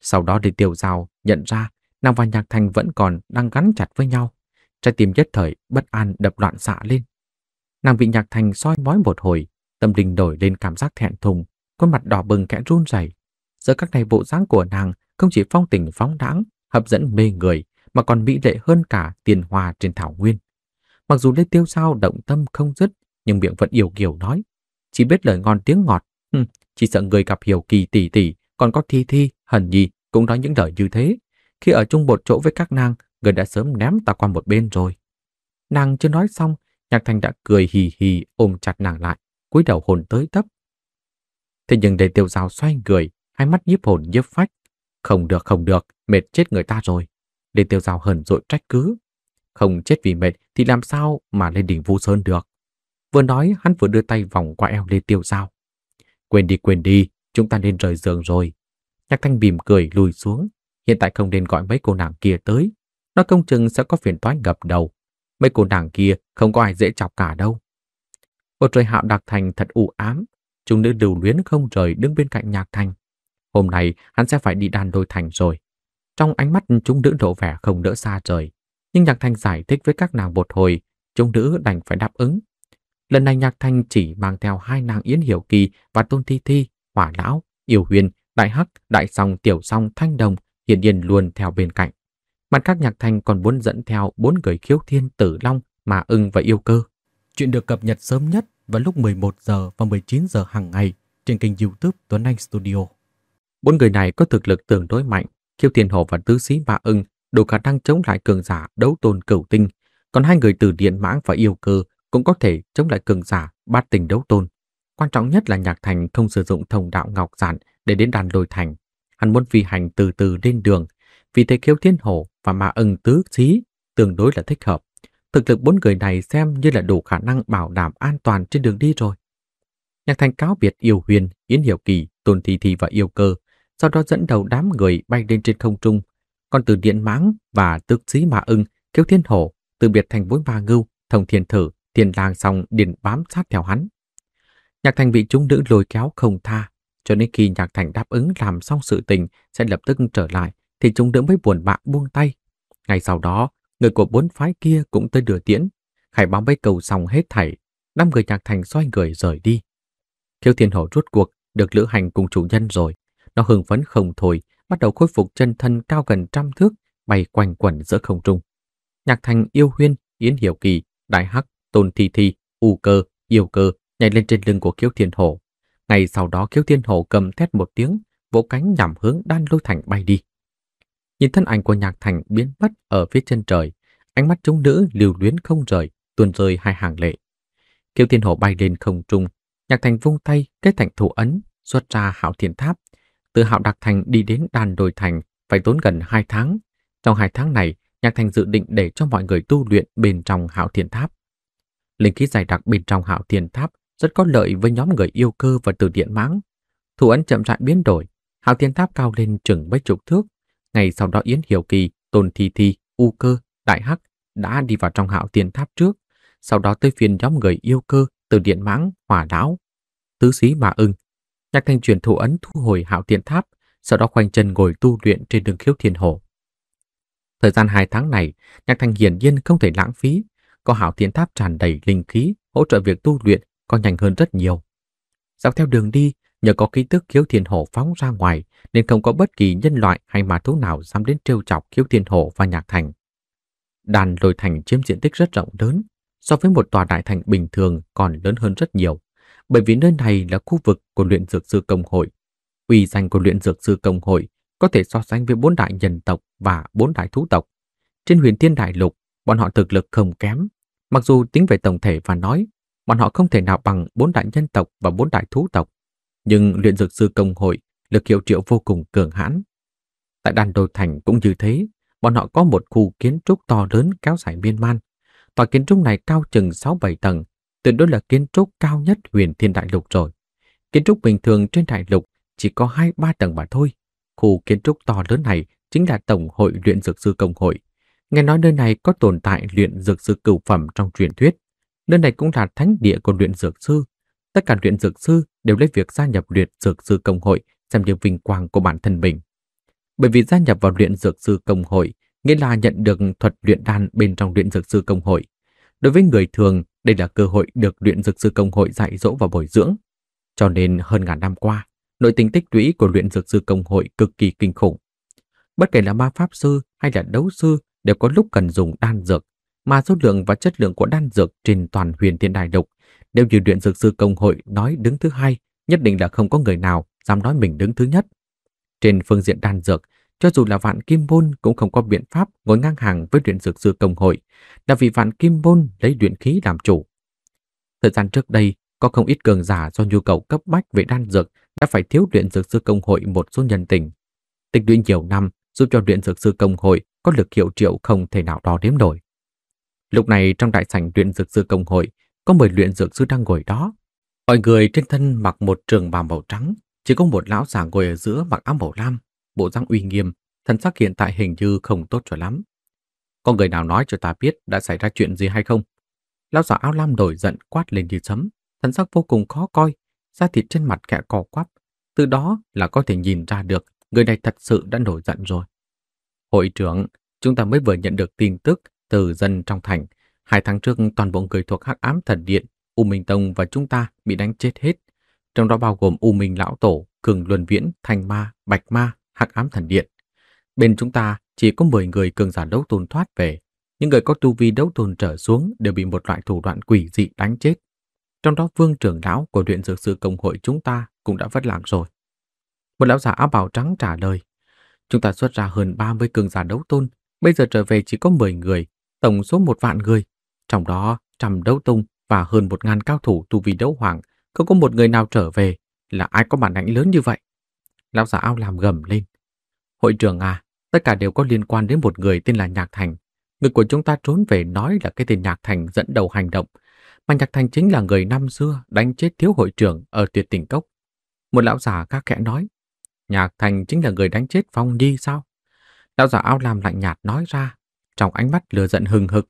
Sau đó thì Tiểu Giao nhận ra nàng và Nhạc Thành vẫn còn đang gắn chặt với nhau. Trái tim nhất thời bất an đập loạn xạ lên. Nàng bị Nhạc Thành soi mói một hồi, tâm đình nổi lên cảm giác thẹn thùng, khuôn mặt đỏ bừng kẽ run rẩy. Giờ các này bộ dáng của nàng không chỉ phong tình phóng đãng, hấp dẫn mê người, mà còn mỹ lệ hơn cả tiền hòa trên thảo nguyên. Mặc dù Lê Tiêu Sao động tâm không dứt, nhưng miệng vẫn yêu kiểu nói. Chỉ biết lời ngon tiếng ngọt, Hừm, chỉ sợ người gặp hiểu kỳ tỷ tỷ, còn có thi thi, hần nhi cũng nói những lời như thế. Khi ở chung một chỗ với các nàng, người đã sớm ném ta qua một bên rồi. Nàng chưa nói xong, Nhạc Thành đã cười hì hì ôm chặt nàng lại, cúi đầu hồn tới tấp. Thế nhưng để tiêu rào xoay người, hai mắt nhiếp hồn nhiếp phách. Không được, không được, mệt chết người ta rồi. Để tiêu rào hờn dội trách cứ, không chết vì mệt thì làm sao mà lên đỉnh Vu Sơn được. Vừa nói hắn vừa đưa tay vòng qua eo Lê Tiêu dao. Quên đi quên đi, chúng ta nên rời giường rồi. Nhạc Thanh bìm cười lùi xuống, hiện tại không nên gọi mấy cô nàng kia tới. Nó công chừng sẽ có phiền toái ngập đầu. Mấy cô nàng kia không có ai dễ chọc cả đâu. Bầu trời hạo đặc thành thật u ám, chúng nữ lưu luyến không rời đứng bên cạnh nhạc thanh. Hôm nay hắn sẽ phải đi đan đôi thành rồi. Trong ánh mắt chúng nữ lộ vẻ không đỡ xa rời, nhưng Nhạc thanh giải thích với các nàng một hồi, chúng nữ đành phải đáp ứng. Lần này Nhạc thanh chỉ mang theo hai nàng Yến Hiểu Kỳ và Tôn Thi Thi, Hỏa Lão, Yêu Huyền, Đại Hắc, Đại Song, Tiểu Song, Thanh Đồng, hiển nhiên luôn theo bên cạnh. Mặt khác Nhạc thanh còn muốn dẫn theo bốn người khiếu thiên tử long mà ưng và yêu cơ. Chuyện được cập nhật sớm nhất vào lúc 11 giờ và 19 giờ hàng ngày trên kênh YouTube Tuấn Anh Studio. Bốn người này có thực lực tương đối mạnh, Khiêu Thiên Hồ và Tứ Sĩ Ma Ưng đủ khả năng chống lại cường giả đấu tôn cửu tinh, còn hai người từ điện mãng và yêu cơ cũng có thể chống lại cường giả bát tình đấu tôn. Quan trọng nhất là Nhạc Thành không sử dụng thông đạo ngọc giản để đến đàn lôi thành. Hắn muốn phi hành từ từ lên đường, vì thế khiếu thiên hổ và ma ưng tứ xí tương đối là thích hợp. Thực lực bốn người này xem như là đủ khả năng bảo đảm an toàn trên đường đi rồi. Nhạc Thành cáo biệt yêu huyền, Yến Hiểu Kỳ, Tôn Thi Thi và yêu cơ, sau đó dẫn đầu đám người bay lên trên không trung còn từ điện mãng và tước sĩ mã ưng, kiêu thiên hổ, từ biệt thành vối ma ngưu, thông thiên thử, thiên lang xong điện bám sát theo hắn. Nhạc thành bị chúng nữ lôi kéo không tha, cho đến khi nhạc thành đáp ứng làm xong sự tình sẽ lập tức trở lại, thì chúng nữ mới buồn bã buông tay. Ngày sau đó, người của bốn phái kia cũng tới đưa tiễn, khải báo mấy cầu xong hết thảy, năm người nhạc thành xoay người rời đi. Kiêu thiên hổ rút cuộc, được lữ hành cùng chủ nhân rồi, nó hưng phấn không thôi, bắt đầu khôi phục chân thân cao gần trăm thước, bay quanh quẩn giữa không trung. Nhạc Thành yêu huyên, Yến Hiểu Kỳ, Đại Hắc, Tôn Thi Thi, U Cơ, Yêu Cơ nhảy lên trên lưng của Kiêu Thiên Hổ. ngay sau đó Kiêu Thiên Hổ cầm thét một tiếng, vỗ cánh nhằm hướng Đan Lôi Thành bay đi. Nhìn thân ảnh của Nhạc Thành biến mất ở phía chân trời, ánh mắt chúng nữ liều luyến không rời, tuôn rơi hai hàng lệ. Kiêu Thiên Hổ bay lên không trung, Nhạc Thành vung tay kết thành thủ ấn, xuất ra hảo thiên tháp, từ Hạo đặc Thành đi đến Đàn Đồi Thành phải tốn gần 2 tháng. Trong 2 tháng này, Nhạc Thành dự định để cho mọi người tu luyện bên trong Hạo thiền Tháp. Linh khí dày đặc bên trong Hạo thiền Tháp rất có lợi với nhóm người yêu cơ và từ điện mãng. Thủ ấn chậm rãi biến đổi, Hạo thiền Tháp cao lên chừng mấy chục thước. Ngày sau đó Yến Hiểu Kỳ, Tôn Thi Thi, U Cơ, Đại Hắc đã đi vào trong Hạo thiền Tháp trước, sau đó tới phiên nhóm người yêu cơ từ điện mãng, hỏa đáo tứ xí mà ưng Nhạc Thanh truyền thủ ấn thu hồi hạo tiện tháp, sau đó khoanh chân ngồi tu luyện trên đường khiếu thiên hồ. Thời gian hai tháng này, Nhạc Thanh hiển nhiên không thể lãng phí, có hảo tiến tháp tràn đầy linh khí, hỗ trợ việc tu luyện còn nhanh hơn rất nhiều. Dọc theo đường đi, nhờ có ký tức khiếu thiên hổ phóng ra ngoài, nên không có bất kỳ nhân loại hay mà thú nào dám đến trêu chọc khiếu thiên hổ và nhạc thành. Đàn lồi thành chiếm diện tích rất rộng lớn, so với một tòa đại thành bình thường còn lớn hơn rất nhiều bởi vì nơi này là khu vực của luyện dược sư công hội. Uy danh của luyện dược sư công hội có thể so sánh với bốn đại nhân tộc và bốn đại thú tộc. Trên huyền thiên đại lục, bọn họ thực lực không kém. Mặc dù tính về tổng thể và nói, bọn họ không thể nào bằng bốn đại nhân tộc và bốn đại thú tộc. Nhưng luyện dược sư công hội lực hiệu triệu vô cùng cường hãn. Tại đàn đồi thành cũng như thế, bọn họ có một khu kiến trúc to lớn kéo dài miên man. Tòa kiến trúc này cao chừng 6-7 tầng, tuyệt đối là kiến trúc cao nhất huyền thiên đại lục rồi. Kiến trúc bình thường trên đại lục chỉ có 2-3 tầng mà thôi. Khu kiến trúc to lớn này chính là Tổng hội luyện dược sư công hội. Nghe nói nơi này có tồn tại luyện dược sư cửu phẩm trong truyền thuyết. Nơi này cũng là thánh địa của luyện dược sư. Tất cả luyện dược sư đều lấy việc gia nhập luyện dược sư công hội xem như vinh quang của bản thân mình. Bởi vì gia nhập vào luyện dược sư công hội nghĩa là nhận được thuật luyện đan bên trong luyện dược sư công hội. Đối với người thường đây là cơ hội được luyện dược sư công hội dạy dỗ và bồi dưỡng. Cho nên hơn ngàn năm qua, nội tình tích lũy của luyện dược sư công hội cực kỳ kinh khủng. Bất kể là ma pháp sư hay là đấu sư đều có lúc cần dùng đan dược, mà số lượng và chất lượng của đan dược trên toàn huyền thiên đại lục đều như luyện dược sư công hội nói đứng thứ hai, nhất định là không có người nào dám nói mình đứng thứ nhất. Trên phương diện đan dược, cho dù là Vạn Kim Bôn cũng không có biện pháp ngồi ngang hàng với luyện dược sư công hội, đã vì Vạn Kim Bôn lấy luyện khí làm chủ. Thời gian trước đây, có không ít cường giả do nhu cầu cấp bách về đan dược đã phải thiếu luyện dược sư công hội một số nhân tình. Tích luyện nhiều năm giúp cho luyện dược sư công hội có lực hiệu triệu không thể nào đo đếm nổi. Lúc này trong đại sảnh luyện dược sư công hội có mười luyện dược sư đang ngồi đó. Mọi người trên thân mặc một trường bào màu trắng, chỉ có một lão già ngồi ở giữa mặc áo màu lam, bộ dáng uy nghiêm, thần sắc hiện tại hình như không tốt cho lắm. Có người nào nói cho ta biết đã xảy ra chuyện gì hay không? Lão giả áo lam nổi giận quát lên như sấm, thần sắc vô cùng khó coi, da thịt trên mặt kẻ cò quắp. Từ đó là có thể nhìn ra được người này thật sự đã nổi giận rồi. Hội trưởng, chúng ta mới vừa nhận được tin tức từ dân trong thành. Hai tháng trước toàn bộ người thuộc hắc ám thần điện, U Minh Tông và chúng ta bị đánh chết hết. Trong đó bao gồm U Minh Lão Tổ, Cường Luân Viễn, thành Ma, Bạch Ma, hắc ám thần điện. Bên chúng ta chỉ có 10 người cường giả đấu tôn thoát về. Những người có tu vi đấu tôn trở xuống đều bị một loại thủ đoạn quỷ dị đánh chết. Trong đó vương trưởng lão của luyện dược sư công hội chúng ta cũng đã vất lạc rồi. Một lão giả áo bào trắng trả lời. Chúng ta xuất ra hơn 30 cường giả đấu tôn, bây giờ trở về chỉ có 10 người, tổng số một vạn người. Trong đó, trăm đấu tung và hơn một ngàn cao thủ tu vi đấu hoàng, không có một người nào trở về là ai có bản lãnh lớn như vậy. Lão già ao làm gầm lên. Hội trưởng à, tất cả đều có liên quan đến một người tên là Nhạc Thành. Người của chúng ta trốn về nói là cái tên Nhạc Thành dẫn đầu hành động. Mà Nhạc Thành chính là người năm xưa đánh chết thiếu hội trưởng ở tuyệt tỉnh cốc. Một lão già khác khẽ nói. Nhạc Thành chính là người đánh chết Phong Nhi sao? Lão già ao làm lạnh nhạt nói ra, trong ánh mắt lừa giận hừng hực.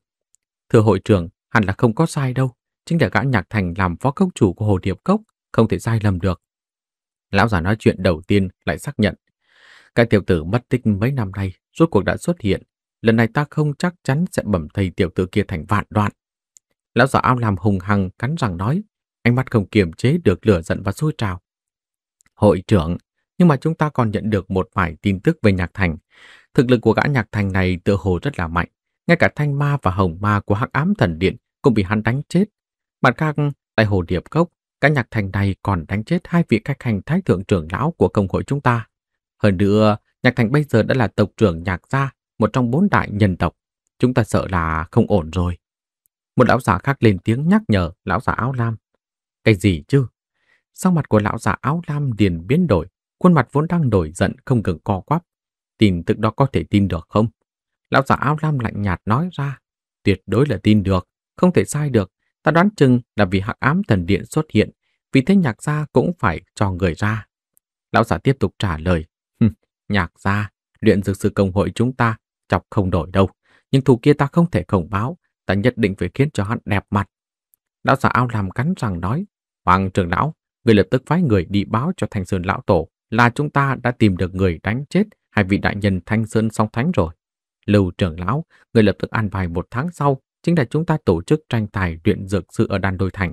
Thưa hội trưởng, hẳn là không có sai đâu. Chính là gã Nhạc Thành làm phó cốc chủ của Hồ Điệp Cốc, không thể sai lầm được. Lão già nói chuyện đầu tiên lại xác nhận. Cái tiểu tử mất tích mấy năm nay rốt cuộc đã xuất hiện. Lần này ta không chắc chắn sẽ bẩm thầy tiểu tử kia thành vạn đoạn. Lão già ao làm hùng hăng cắn răng nói. Ánh mắt không kiềm chế được lửa giận và sôi trào. Hội trưởng, nhưng mà chúng ta còn nhận được một vài tin tức về Nhạc Thành. Thực lực của gã Nhạc Thành này tựa hồ rất là mạnh. Ngay cả thanh ma và hồng ma của hắc ám thần điện cũng bị hắn đánh chết. Mặt khác, tại hồ điệp cốc, cái nhạc thành này còn đánh chết hai vị khách hành thái thượng trưởng lão của công hội chúng ta. Hơn nữa, nhạc thành bây giờ đã là tộc trưởng nhạc gia, một trong bốn đại nhân tộc. Chúng ta sợ là không ổn rồi. Một lão giả khác lên tiếng nhắc nhở lão giả áo lam. Cái gì chứ? Sau mặt của lão giả áo lam liền biến đổi, khuôn mặt vốn đang nổi giận không ngừng co quắp. Tin tức đó có thể tin được không? Lão giả áo lam lạnh nhạt nói ra. Tuyệt đối là tin được, không thể sai được. Ta đoán chừng là vì hắc ám thần điện xuất hiện, vì thế nhạc gia cũng phải cho người ra. Lão giả tiếp tục trả lời, nhạc gia, luyện dược sư công hội chúng ta chọc không đổi đâu, nhưng thù kia ta không thể khổng báo, ta nhất định phải khiến cho hắn đẹp mặt. Lão giả ao làm cắn rằng nói, Hoàng trưởng lão, người lập tức phái người đi báo cho Thanh Sơn lão tổ là chúng ta đã tìm được người đánh chết hai vị đại nhân Thanh Sơn song thánh rồi. Lưu trưởng lão, người lập tức an bài một tháng sau chính là chúng ta tổ chức tranh tài luyện dược sư ở đan đôi thành,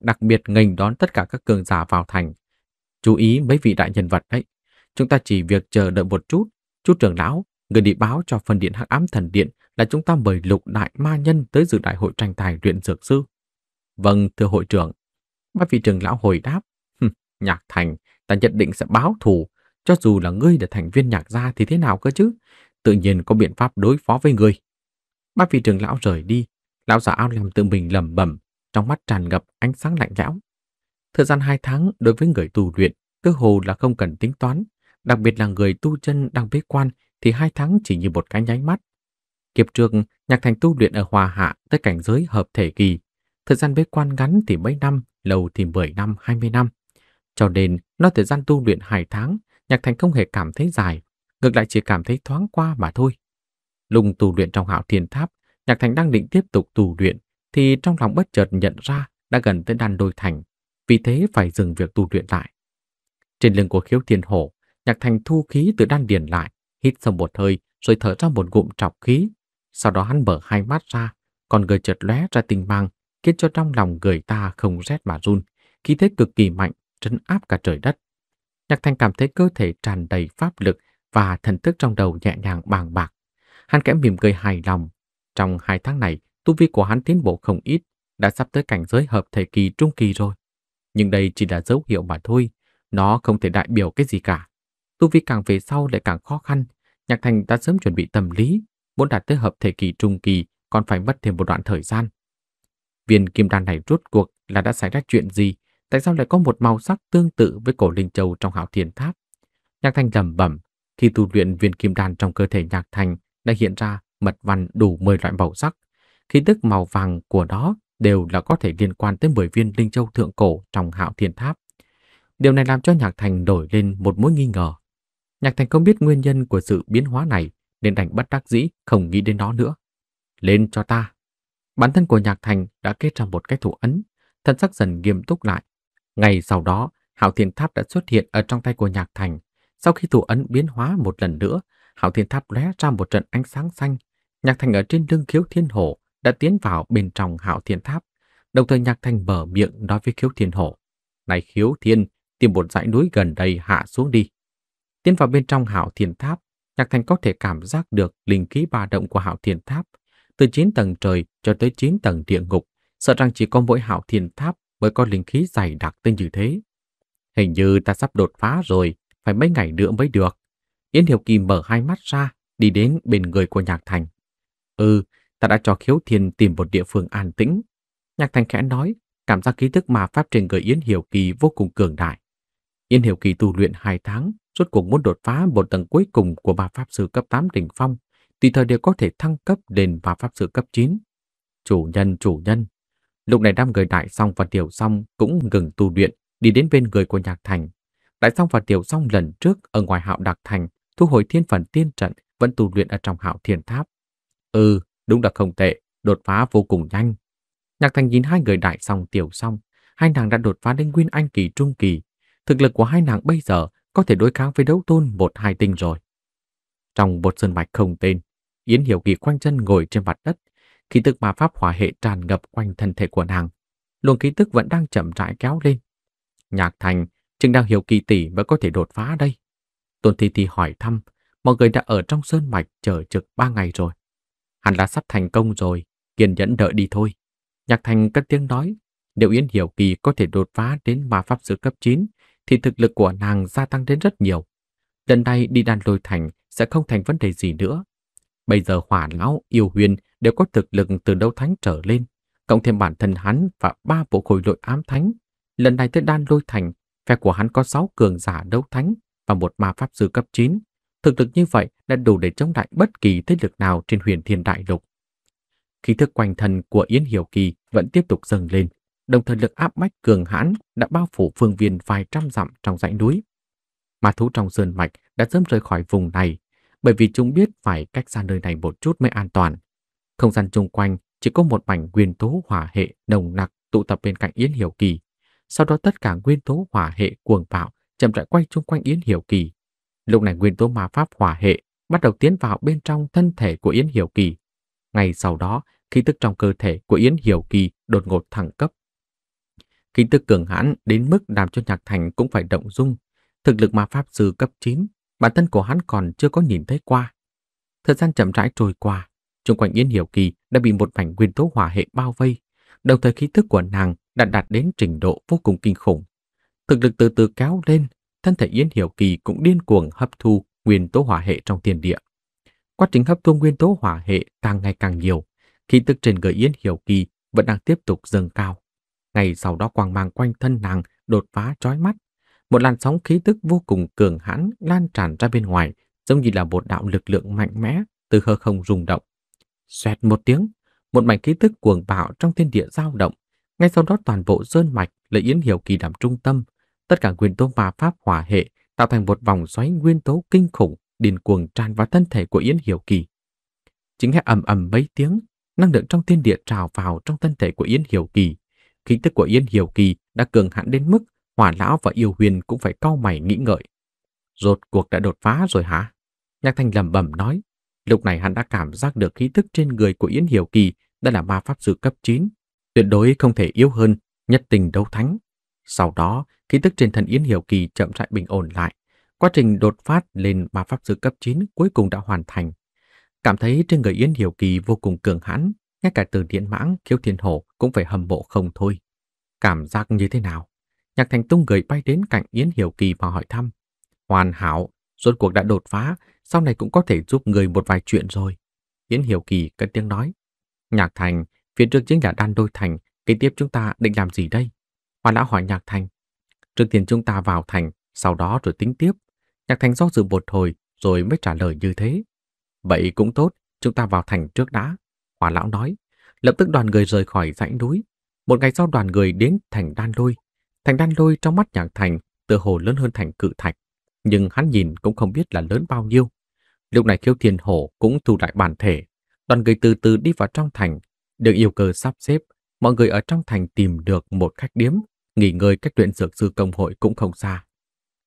đặc biệt nghênh đón tất cả các cường giả vào thành. Chú ý mấy vị đại nhân vật đấy, chúng ta chỉ việc chờ đợi một chút, chú trưởng lão, người đi báo cho phần điện hắc ám thần điện là chúng ta mời lục đại ma nhân tới dự đại hội tranh tài luyện dược sư. Vâng, thưa hội trưởng. Ba vị trưởng lão hồi đáp, nhạc thành, ta nhất định sẽ báo thù, cho dù là ngươi là thành viên nhạc gia thì thế nào cơ chứ, tự nhiên có biện pháp đối phó với ngươi. Ba vị trưởng lão rời đi, lão giả ao làm tự mình lầm bẩm, trong mắt tràn ngập ánh sáng lạnh lẽo. Thời gian hai tháng đối với người tu luyện, cơ hồ là không cần tính toán, đặc biệt là người tu chân đang bế quan thì hai tháng chỉ như một cái nháy mắt. Kiếp trước, nhạc thành tu luyện ở Hòa Hạ tới cảnh giới hợp thể kỳ. Thời gian bế quan ngắn thì mấy năm, lâu thì 10 năm, 20 năm. Cho nên, nói thời gian tu luyện hai tháng, nhạc thành không hề cảm thấy dài, ngược lại chỉ cảm thấy thoáng qua mà thôi. Lùng tu luyện trong hạo thiên tháp, Nhạc Thành đang định tiếp tục tu luyện thì trong lòng bất chợt nhận ra đã gần tới đan đôi thành, vì thế phải dừng việc tu luyện lại. Trên lưng của khiếu thiên hổ, Nhạc Thành thu khí từ đan điền lại, hít sâu một hơi rồi thở ra một ngụm trọc khí. Sau đó hắn mở hai mắt ra, còn người chợt lóe ra tinh mang, khiến cho trong lòng người ta không rét mà run, khí thế cực kỳ mạnh, trấn áp cả trời đất. Nhạc Thành cảm thấy cơ thể tràn đầy pháp lực và thần thức trong đầu nhẹ nhàng bàng bạc. Hắn kém mỉm cười hài lòng. Trong hai tháng này, tu vi của hắn tiến bộ không ít, đã sắp tới cảnh giới hợp thể kỳ trung kỳ rồi. Nhưng đây chỉ là dấu hiệu mà thôi, nó không thể đại biểu cái gì cả. Tu vi càng về sau lại càng khó khăn, Nhạc Thành đã sớm chuẩn bị tâm lý, muốn đạt tới hợp thể kỳ trung kỳ còn phải mất thêm một đoạn thời gian. Viên kim đan này rốt cuộc là đã xảy ra chuyện gì, tại sao lại có một màu sắc tương tự với cổ linh châu trong hạo thiền tháp? Nhạc Thành lẩm bẩm, khi tu luyện viên kim đan trong cơ thể Nhạc Thành đã hiện ra mật văn đủ 10 loại màu sắc. Khí tức màu vàng của nó đều là có thể liên quan tới 10 viên linh châu thượng cổ trong hạo thiên tháp. Điều này làm cho Nhạc Thành nổi lên một mối nghi ngờ. Nhạc Thành không biết nguyên nhân của sự biến hóa này nên đành bất đắc dĩ không nghĩ đến nó nữa. Lên cho ta. Bản thân của Nhạc Thành đã kết ra một cái thủ ấn, thân sắc dần nghiêm túc lại. Ngày sau đó, Hạo Thiên Tháp đã xuất hiện ở trong tay của Nhạc Thành. Sau khi thủ ấn biến hóa một lần nữa hào thiên tháp lóe ra một trận ánh sáng xanh. Nhạc thành ở trên lưng khiếu thiên hổ đã tiến vào bên trong hào thiên tháp. Đồng thời nhạc thành mở miệng nói với khiếu thiên hổ. Này khiếu thiên, tìm một dãy núi gần đây hạ xuống đi. Tiến vào bên trong hảo thiên tháp, Nhạc Thành có thể cảm giác được linh khí ba động của hảo thiên tháp. Từ chín tầng trời cho tới chín tầng địa ngục, sợ rằng chỉ có mỗi hảo thiên tháp mới có linh khí dày đặc tới như thế. Hình như ta sắp đột phá rồi, phải mấy ngày nữa mới được. Yến Hiểu Kỳ mở hai mắt ra, đi đến bên người của Nhạc Thành. Ừ, ta đã cho Khiếu Thiên tìm một địa phương an tĩnh. Nhạc Thành khẽ nói, cảm giác ký thức mà pháp trên người Yến Hiểu Kỳ vô cùng cường đại. Yến Hiểu Kỳ tu luyện hai tháng, rốt cuộc muốn đột phá một tầng cuối cùng của ba pháp sư cấp 8 đỉnh phong, tùy thời đều có thể thăng cấp lên ba pháp sư cấp 9. Chủ nhân, chủ nhân. Lúc này đám người Đại Song và Tiểu Song cũng ngừng tu luyện, đi đến bên người của Nhạc Thành. Đại Song và Tiểu Song lần trước ở ngoài hạo Đạc Thành thu hồi thiên phần tiên trận vẫn tu luyện ở trong hạo thiên tháp. Ừ, đúng là không tệ, đột phá vô cùng nhanh. Nhạc Thành nhìn hai người đại song tiểu song, hai nàng đã đột phá đến nguyên anh kỳ trung kỳ. Thực lực của hai nàng bây giờ có thể đối kháng với đấu tôn một hai tinh rồi. Trong một sơn mạch không tên, Yến Hiểu Kỳ quanh chân ngồi trên mặt đất, khí tức ma pháp hỏa hệ tràn ngập quanh thân thể của nàng. Luồng khí tức vẫn đang chậm rãi kéo lên. Nhạc Thành, chừng đang hiểu kỳ tỷ mới có thể đột phá đây. Tôn Thi Thi hỏi thăm, mọi người đã ở trong sơn mạch chờ trực ba ngày rồi. Hẳn là sắp thành công rồi, kiên nhẫn đợi đi thôi. Nhạc Thành cất tiếng nói, nếu Yến Hiểu Kỳ có thể đột phá đến ma pháp sư cấp 9, thì thực lực của nàng gia tăng đến rất nhiều. Lần này đi đàn lôi thành sẽ không thành vấn đề gì nữa. Bây giờ hỏa lão, yêu huyền đều có thực lực từ đấu thánh trở lên, cộng thêm bản thân hắn và ba bộ khối lội ám thánh. Lần này tới đan lôi thành, phe của hắn có sáu cường giả đấu thánh và một ma pháp sư cấp 9. Thực lực như vậy đã đủ để chống lại bất kỳ thế lực nào trên huyền thiên đại lục. Khí thức quanh thân của Yến Hiểu Kỳ vẫn tiếp tục dâng lên, đồng thời lực áp bách cường hãn đã bao phủ phương viên vài trăm dặm trong dãy núi. Ma thú trong sơn mạch đã sớm rời khỏi vùng này, bởi vì chúng biết phải cách xa nơi này một chút mới an toàn. Không gian chung quanh chỉ có một mảnh nguyên tố hỏa hệ nồng nặc tụ tập bên cạnh Yến Hiểu Kỳ. Sau đó tất cả nguyên tố hỏa hệ cuồng bạo chậm rãi quay chung quanh Yến Hiểu Kỳ. Lúc này nguyên tố ma pháp hỏa hệ bắt đầu tiến vào bên trong thân thể của Yến Hiểu Kỳ. ngày sau đó, khí tức trong cơ thể của Yến Hiểu Kỳ đột ngột thẳng cấp. Khí tức cường hãn đến mức làm cho Nhạc Thành cũng phải động dung. Thực lực ma pháp sư cấp 9, bản thân của hắn còn chưa có nhìn thấy qua. Thời gian chậm rãi trôi qua, xung quanh Yến Hiểu Kỳ đã bị một mảnh nguyên tố hỏa hệ bao vây, đồng thời khí tức của nàng đã đạt đến trình độ vô cùng kinh khủng. Thực lực từ từ kéo lên, thân thể Yến Hiểu Kỳ cũng điên cuồng hấp thu nguyên tố hỏa hệ trong Thiên địa. Quá trình hấp thu nguyên tố hỏa hệ càng ngày càng nhiều, khí tức trên người Yến Hiểu Kỳ vẫn đang tiếp tục dâng cao. Ngày sau đó quang mang quanh thân nàng đột phá trói mắt, một làn sóng khí tức vô cùng cường hãn lan tràn ra bên ngoài, giống như là một đạo lực lượng mạnh mẽ từ hư không rung động. Xoẹt một tiếng, một mảnh khí tức cuồng bạo trong thiên địa dao động, ngay sau đó toàn bộ sơn mạch lấy Yến Hiểu Kỳ làm trung tâm, Tất cả nguyên tố ma pháp hòa hệ tạo thành một vòng xoáy nguyên tố kinh khủng điên cuồng tràn vào thân thể của Yến Hiểu Kỳ. Chính nghe ầm ầm mấy tiếng, năng lượng trong thiên địa trào vào trong thân thể của Yến Hiểu Kỳ. Khí tức của Yến Hiểu Kỳ đã cường hãn đến mức hỏa lão và yêu huyền cũng phải cau mày nghĩ ngợi. Rốt cuộc đã đột phá rồi hả? Nhạc Thanh lẩm bẩm nói. Lúc này hắn đã cảm giác được khí tức trên người của Yến Hiểu Kỳ đã là ma pháp sư cấp 9, tuyệt đối không thể yếu hơn, nhất tình đấu thánh. Sau đó, khí tức trên thân Yến Hiểu Kỳ chậm rãi bình ổn lại. Quá trình đột phát lên ma pháp sư cấp 9 cuối cùng đã hoàn thành. Cảm thấy trên người Yến Hiểu Kỳ vô cùng cường hãn, ngay cả từ điện mãng khiếu thiên hổ cũng phải hầm bộ không thôi. Cảm giác như thế nào? Nhạc thành tung người bay đến cạnh Yến Hiểu Kỳ và hỏi thăm. Hoàn hảo, rốt cuộc đã đột phá, sau này cũng có thể giúp người một vài chuyện rồi. Yến Hiểu Kỳ cất tiếng nói. Nhạc thành, phía trước chính là đan đôi thành, kế tiếp chúng ta định làm gì đây? Hoa lão hỏi Nhạc Thành. Trước tiên chúng ta vào thành, sau đó rồi tính tiếp. Nhạc Thành do dự một hồi rồi mới trả lời như thế. Vậy cũng tốt, chúng ta vào thành trước đã. Hoa lão nói. Lập tức đoàn người rời khỏi dãy núi. Một ngày sau đoàn người đến thành Đan Lôi. Thành Đan Lôi trong mắt Nhạc Thành tựa hồ lớn hơn thành cự thạch. Nhưng hắn nhìn cũng không biết là lớn bao nhiêu. Lúc này khiêu thiên hổ cũng thu lại bản thể. Đoàn người từ từ đi vào trong thành. Được yêu cầu sắp xếp, mọi người ở trong thành tìm được một khách điếm nghỉ ngơi cách luyện dược sư công hội cũng không xa.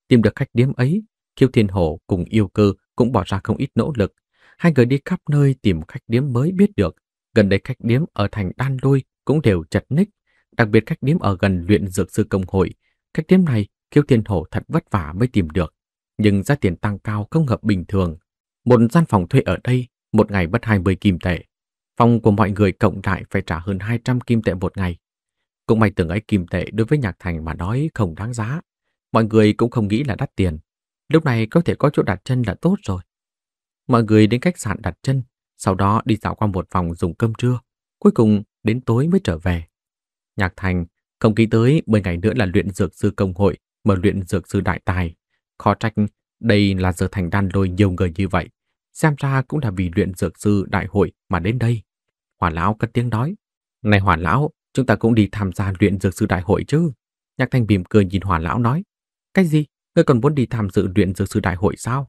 Tìm được khách điếm ấy, Kiêu Thiên Hổ cùng yêu cơ cũng bỏ ra không ít nỗ lực. Hai người đi khắp nơi tìm khách điếm mới biết được. Gần đây khách điếm ở thành Đan Lôi cũng đều chật ních, đặc biệt khách điếm ở gần luyện dược sư công hội. Khách điếm này Kiêu Thiên Hổ thật vất vả mới tìm được, nhưng giá tiền tăng cao không hợp bình thường. Một gian phòng thuê ở đây, một ngày bất 20 kim tệ. Phòng của mọi người cộng lại phải trả hơn 200 kim tệ một ngày. Cũng may từng ấy kim tệ đối với Nhạc Thành mà nói không đáng giá. Mọi người cũng không nghĩ là đắt tiền. Lúc này có thể có chỗ đặt chân là tốt rồi. Mọi người đến khách sạn đặt chân, sau đó đi dạo qua một phòng dùng cơm trưa. Cuối cùng đến tối mới trở về. Nhạc Thành không ký tới 10 ngày nữa là luyện dược sư công hội mà luyện dược sư đại tài. Khó trách đây là giờ thành đan lôi nhiều người như vậy. Xem ra cũng là vì luyện dược sư đại hội mà đến đây. Hỏa lão cất tiếng nói. Này hỏa lão, chúng ta cũng đi tham gia luyện dược sư đại hội chứ. Nhạc Thanh bìm cười nhìn hòa Lão nói. Cái gì? Ngươi còn muốn đi tham dự luyện dược sư đại hội sao?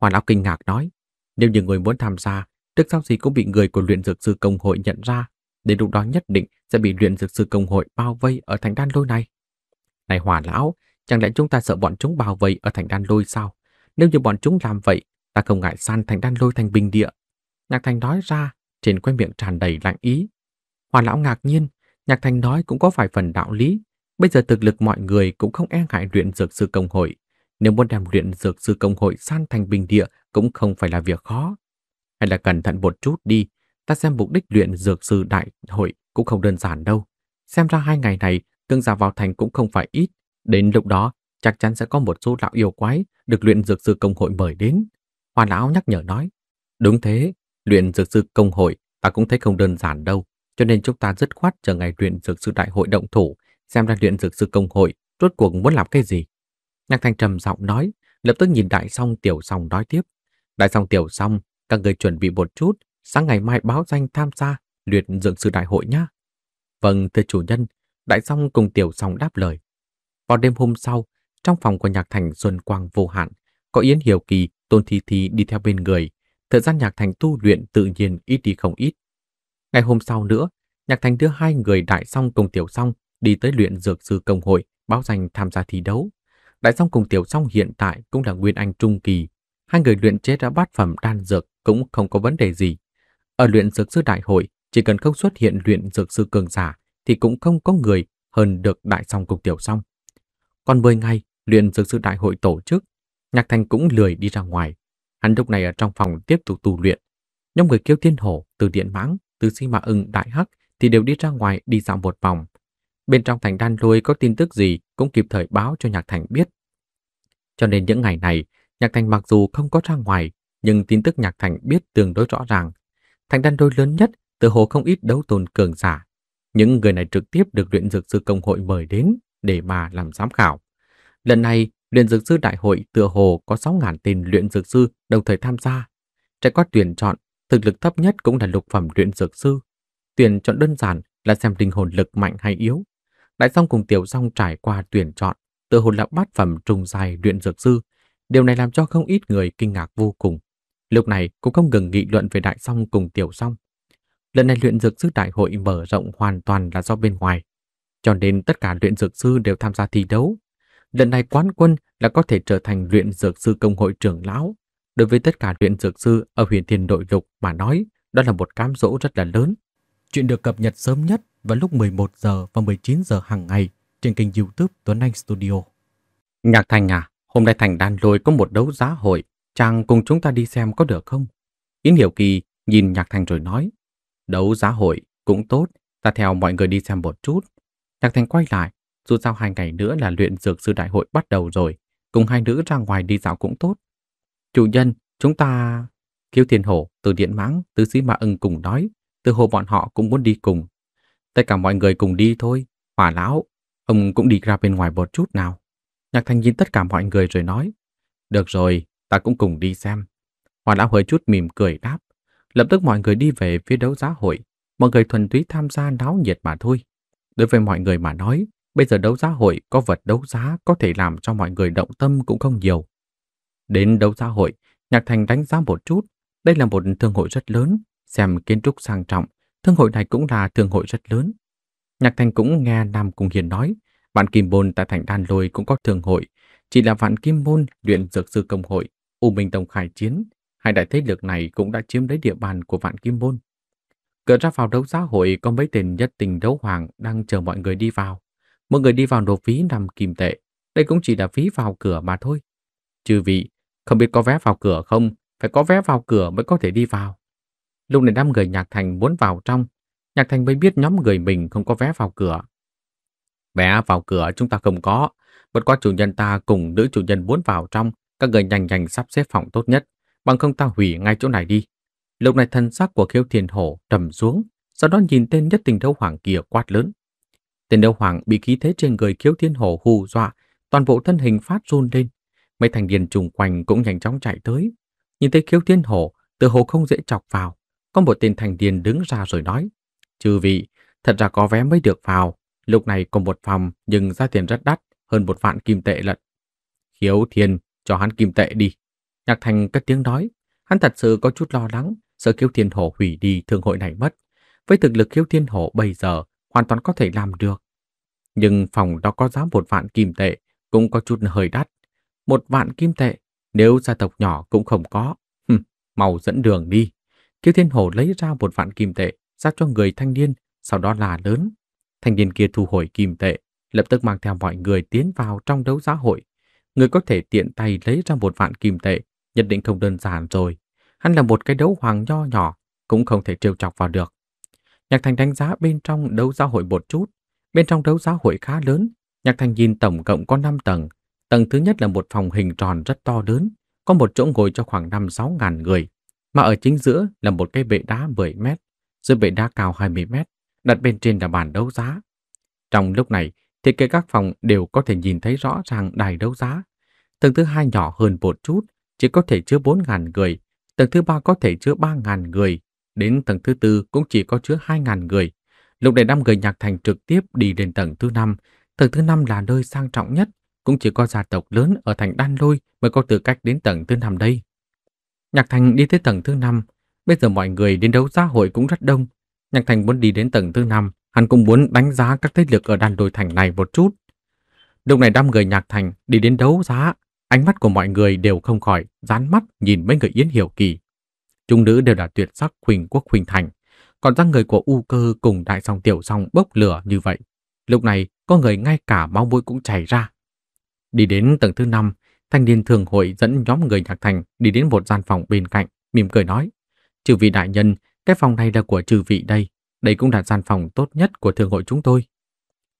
hòa Lão kinh ngạc nói. Nếu như người muốn tham gia, trước sau gì cũng bị người của luyện dược sư công hội nhận ra. Đến lúc đó nhất định sẽ bị luyện dược sư công hội bao vây ở thành đan lôi này. Này hòa Lão, chẳng lẽ chúng ta sợ bọn chúng bao vây ở thành đan lôi sao? Nếu như bọn chúng làm vậy, ta không ngại san thành đan lôi thành bình địa. Nhạc Thanh nói ra, trên quay miệng tràn đầy lạnh ý. hòa Lão ngạc nhiên, Nhạc Thành nói cũng có vài phần đạo lý, bây giờ thực lực mọi người cũng không e ngại luyện dược sư công hội, nếu muốn đem luyện dược sư công hội san thành bình địa cũng không phải là việc khó. Hay là cẩn thận một chút đi, ta xem mục đích luyện dược sư đại hội cũng không đơn giản đâu. Xem ra hai ngày này, tương giả vào thành cũng không phải ít, đến lúc đó chắc chắn sẽ có một số lão yêu quái được luyện dược sư công hội mời đến. Hoa lão nhắc nhở nói, đúng thế, luyện dược sư công hội ta cũng thấy không đơn giản đâu. Cho nên chúng ta dứt khoát chờ ngày luyện dược sư đại hội động thủ, xem ra luyện dược sư công hội rốt cuộc muốn làm cái gì. Nhạc Thanh trầm giọng nói, lập tức nhìn đại song tiểu song nói tiếp. Đại song tiểu song, các người chuẩn bị một chút, sáng ngày mai báo danh tham gia luyện dược sư đại hội nhá. Vâng, thưa chủ nhân, đại song cùng tiểu song đáp lời. Vào đêm hôm sau, trong phòng của nhạc thành xuân quang vô hạn, có Yến Hiểu Kỳ, Tôn Thi Thi đi theo bên người. Thời gian nhạc thành tu luyện tự nhiên ít đi không ít. Ngày hôm sau nữa, Nhạc Thành đưa hai người Đại Song cùng Tiểu Song đi tới luyện dược sư công hội báo danh tham gia thi đấu. Đại Song cùng Tiểu Song hiện tại cũng là nguyên anh trung kỳ, hai người luyện chế ra bát phẩm đan dược cũng không có vấn đề gì. Ở luyện dược sư đại hội, chỉ cần không xuất hiện luyện dược sư cường giả thì cũng không có người hơn được Đại Song cùng Tiểu Song. Còn 10 ngày, luyện dược sư đại hội tổ chức, Nhạc Thành cũng lười đi ra ngoài. Hắn lúc này ở trong phòng tiếp tục tu luyện. Nhóm người kêu thiên hổ từ điện mãng từ sinh mà ưng Đại Hắc thì đều đi ra ngoài đi dạo một vòng. Bên trong thành đan lôi có tin tức gì cũng kịp thời báo cho Nhạc Thành biết. Cho nên những ngày này, Nhạc Thành mặc dù không có ra ngoài, nhưng tin tức Nhạc Thành biết tương đối rõ ràng. Thành đan lôi lớn nhất, từ hồ không ít đấu tồn cường giả. Những người này trực tiếp được luyện dược sư công hội mời đến để mà làm giám khảo. Lần này, luyện dược sư đại hội tựa hồ có 6.000 tên luyện dược sư đồng thời tham gia. Trải qua tuyển chọn thực lực thấp nhất cũng là lục phẩm luyện dược sư. Tuyển chọn đơn giản là xem linh hồn lực mạnh hay yếu. Đại Song cùng Tiểu Song trải qua tuyển chọn, tự hồn là bát phẩm trùng dài luyện dược sư. Điều này làm cho không ít người kinh ngạc vô cùng. Lúc này cũng không ngừng nghị luận về Đại Song cùng Tiểu Song. Lần này luyện dược sư đại hội mở rộng hoàn toàn là do bên ngoài, cho nên tất cả luyện dược sư đều tham gia thi đấu. Lần này quán quân là có thể trở thành luyện dược sư công hội trưởng lão, Đối với tất cả luyện dược sư ở huyền thiên nội lục mà nói, đó là một cám dỗ rất là lớn. Chuyện được cập nhật sớm nhất vào lúc 11 giờ và 19 giờ hàng ngày trên kênh youtube Tuấn Anh Studio. Nhạc Thành à, hôm nay Thành đàn lôi có một đấu giá hội, chàng cùng chúng ta đi xem có được không? Yến Hiểu Kỳ nhìn Nhạc Thành rồi nói, đấu giá hội cũng tốt, ta theo mọi người đi xem một chút. Nhạc Thành quay lại, dù sao hai ngày nữa là luyện dược sư đại hội bắt đầu rồi, cùng hai nữ ra ngoài đi dạo cũng tốt. Chủ nhân, chúng ta... Kiêu Thiên Hổ, Từ Điện Mãng, Tứ Sĩ Mã ưng cùng nói. Từ hồ bọn họ cũng muốn đi cùng. Tất cả mọi người cùng đi thôi. Hỏa lão, ông cũng đi ra bên ngoài một chút nào. Nhạc Thanh nhìn tất cả mọi người rồi nói. Được rồi, ta cũng cùng đi xem. Hỏa lão hơi chút mỉm cười đáp. Lập tức mọi người đi về phía đấu giá hội. Mọi người thuần túy tham gia náo nhiệt mà thôi. Đối với mọi người mà nói, bây giờ đấu giá hội có vật đấu giá có thể làm cho mọi người động tâm cũng không nhiều. Đến đấu xã hội, Nhạc Thành đánh giá một chút, đây là một thương hội rất lớn, xem kiến trúc sang trọng, thương hội này cũng là thương hội rất lớn. Nhạc Thành cũng nghe Nam Cung Hiền nói, Vạn Kim Môn tại thành Đan Lôi cũng có thương hội, chỉ là Vạn Kim Môn luyện dược sư công hội, U Minh Tông khai chiến, hai đại thế lực này cũng đã chiếm lấy địa bàn của Vạn Kim Môn. Cửa ra vào đấu xã hội có mấy tên nhất tình đấu hoàng đang chờ mọi người đi vào. Mọi người đi vào nộp phí nằm kìm tệ, đây cũng chỉ là phí vào cửa mà thôi. Trừ vị, không biết có vé vào cửa không, phải có vé vào cửa mới có thể đi vào. Lúc này đám người Nhạc Thành muốn vào trong, Nhạc Thành mới biết nhóm người mình không có vé vào cửa. Vé vào cửa chúng ta không có, bất quá chủ nhân ta cùng nữ chủ nhân muốn vào trong, các người nhanh nhanh sắp xếp phòng tốt nhất, bằng không ta hủy ngay chỗ này đi. Lúc này thân xác của khiêu thiền hổ trầm xuống, sau đó nhìn tên nhất tình đấu hoàng kia quát lớn. Tên đấu hoàng bị khí thế trên người khiêu thiên hổ hù dọa, toàn bộ thân hình phát run lên, Mấy thành viên chung quanh cũng nhanh chóng chạy tới. Nhìn thấy khiếu thiên hổ, từ hồ không dễ chọc vào. Có một tên thành viên đứng ra rồi nói. Chư vị, thật ra có vé mới được vào. Lúc này còn một phòng nhưng giá tiền rất đắt, hơn một vạn kim tệ lận. Khiếu thiên, cho hắn kim tệ đi. Nhạc thành cất tiếng nói. Hắn thật sự có chút lo lắng, sợ khiếu thiên hổ hủy đi thương hội này mất. Với thực lực khiếu thiên hổ bây giờ, hoàn toàn có thể làm được. Nhưng phòng đó có giá một vạn kim tệ, cũng có chút hơi đắt một vạn kim tệ, nếu gia tộc nhỏ cũng không có. Hừm, mau dẫn đường đi. Kiêu Thiên Hổ lấy ra một vạn kim tệ, giao cho người thanh niên, sau đó là lớn. Thanh niên kia thu hồi kim tệ, lập tức mang theo mọi người tiến vào trong đấu giá hội. Người có thể tiện tay lấy ra một vạn kim tệ, nhất định không đơn giản rồi. Hắn là một cái đấu hoàng nho nhỏ, cũng không thể trêu chọc vào được. Nhạc Thành đánh giá bên trong đấu giá hội một chút. Bên trong đấu giá hội khá lớn, Nhạc Thành nhìn tổng cộng có 5 tầng, Tầng thứ nhất là một phòng hình tròn rất to lớn, có một chỗ ngồi cho khoảng 5-6 ngàn người, mà ở chính giữa là một cái bệ đá 10 mét, dưới bệ đá cao 20 mét, đặt bên trên là bàn đấu giá. Trong lúc này, thì cái các phòng đều có thể nhìn thấy rõ ràng đài đấu giá. Tầng thứ hai nhỏ hơn một chút, chỉ có thể chứa 4 ngàn người, tầng thứ ba có thể chứa 3 ngàn người, đến tầng thứ tư cũng chỉ có chứa 2 ngàn người. Lúc này năm người nhạc thành trực tiếp đi lên tầng thứ năm, tầng thứ năm là nơi sang trọng nhất, cũng chỉ có gia tộc lớn ở thành Đan Lôi mới có tư cách đến tầng thứ năm đây. Nhạc Thành đi tới tầng thứ năm, bây giờ mọi người đến đấu giá hội cũng rất đông. Nhạc Thành muốn đi đến tầng thứ năm, hắn cũng muốn đánh giá các thế lực ở Đan Lôi thành này một chút. Lúc này đám người Nhạc Thành đi đến đấu giá, ánh mắt của mọi người đều không khỏi dán mắt nhìn mấy người Yến Hiểu Kỳ. Trung nữ đều là tuyệt sắc Huỳnh Quốc Huỳnh Thành, còn ra người của U Cơ cùng Đại Song Tiểu Song bốc lửa như vậy. Lúc này có người ngay cả máu mũi cũng chảy ra Đi đến tầng thứ năm, thanh niên thường hội dẫn nhóm người nhạc thành đi đến một gian phòng bên cạnh, mỉm cười nói. Trừ vị đại nhân, cái phòng này là của trừ vị đây. Đây cũng là gian phòng tốt nhất của thường hội chúng tôi.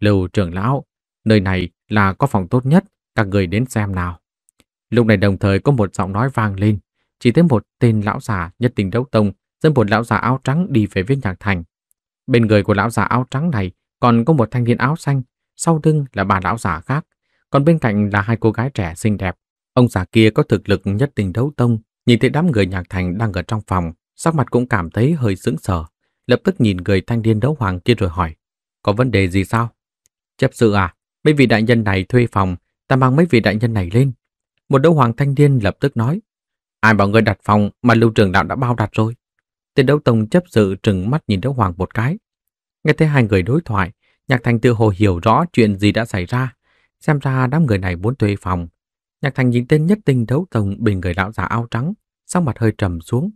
Lưu trưởng lão, nơi này là có phòng tốt nhất, các người đến xem nào. Lúc này đồng thời có một giọng nói vang lên, chỉ thấy một tên lão già nhất tình đấu tông dẫn một lão già áo trắng đi về phía nhạc thành. Bên người của lão già áo trắng này còn có một thanh niên áo xanh, sau lưng là bà lão già khác. Còn bên cạnh là hai cô gái trẻ xinh đẹp. Ông già kia có thực lực nhất tình đấu tông, nhìn thấy đám người nhạc thành đang ở trong phòng, sắc mặt cũng cảm thấy hơi sững sờ. Lập tức nhìn người thanh niên đấu hoàng kia rồi hỏi, có vấn đề gì sao? Chấp sự à, mấy vị đại nhân này thuê phòng, ta mang mấy vị đại nhân này lên. Một đấu hoàng thanh niên lập tức nói, ai bảo người đặt phòng mà lưu trường đạo đã bao đặt rồi. Tên đấu tông chấp sự trừng mắt nhìn đấu hoàng một cái. Nghe thấy hai người đối thoại, nhạc thành tự hồ hiểu rõ chuyện gì đã xảy ra, Xem ra đám người này muốn thuê phòng. Nhạc Thành nhìn tên nhất tinh đấu tông bên người lão già áo trắng, sắc mặt hơi trầm xuống.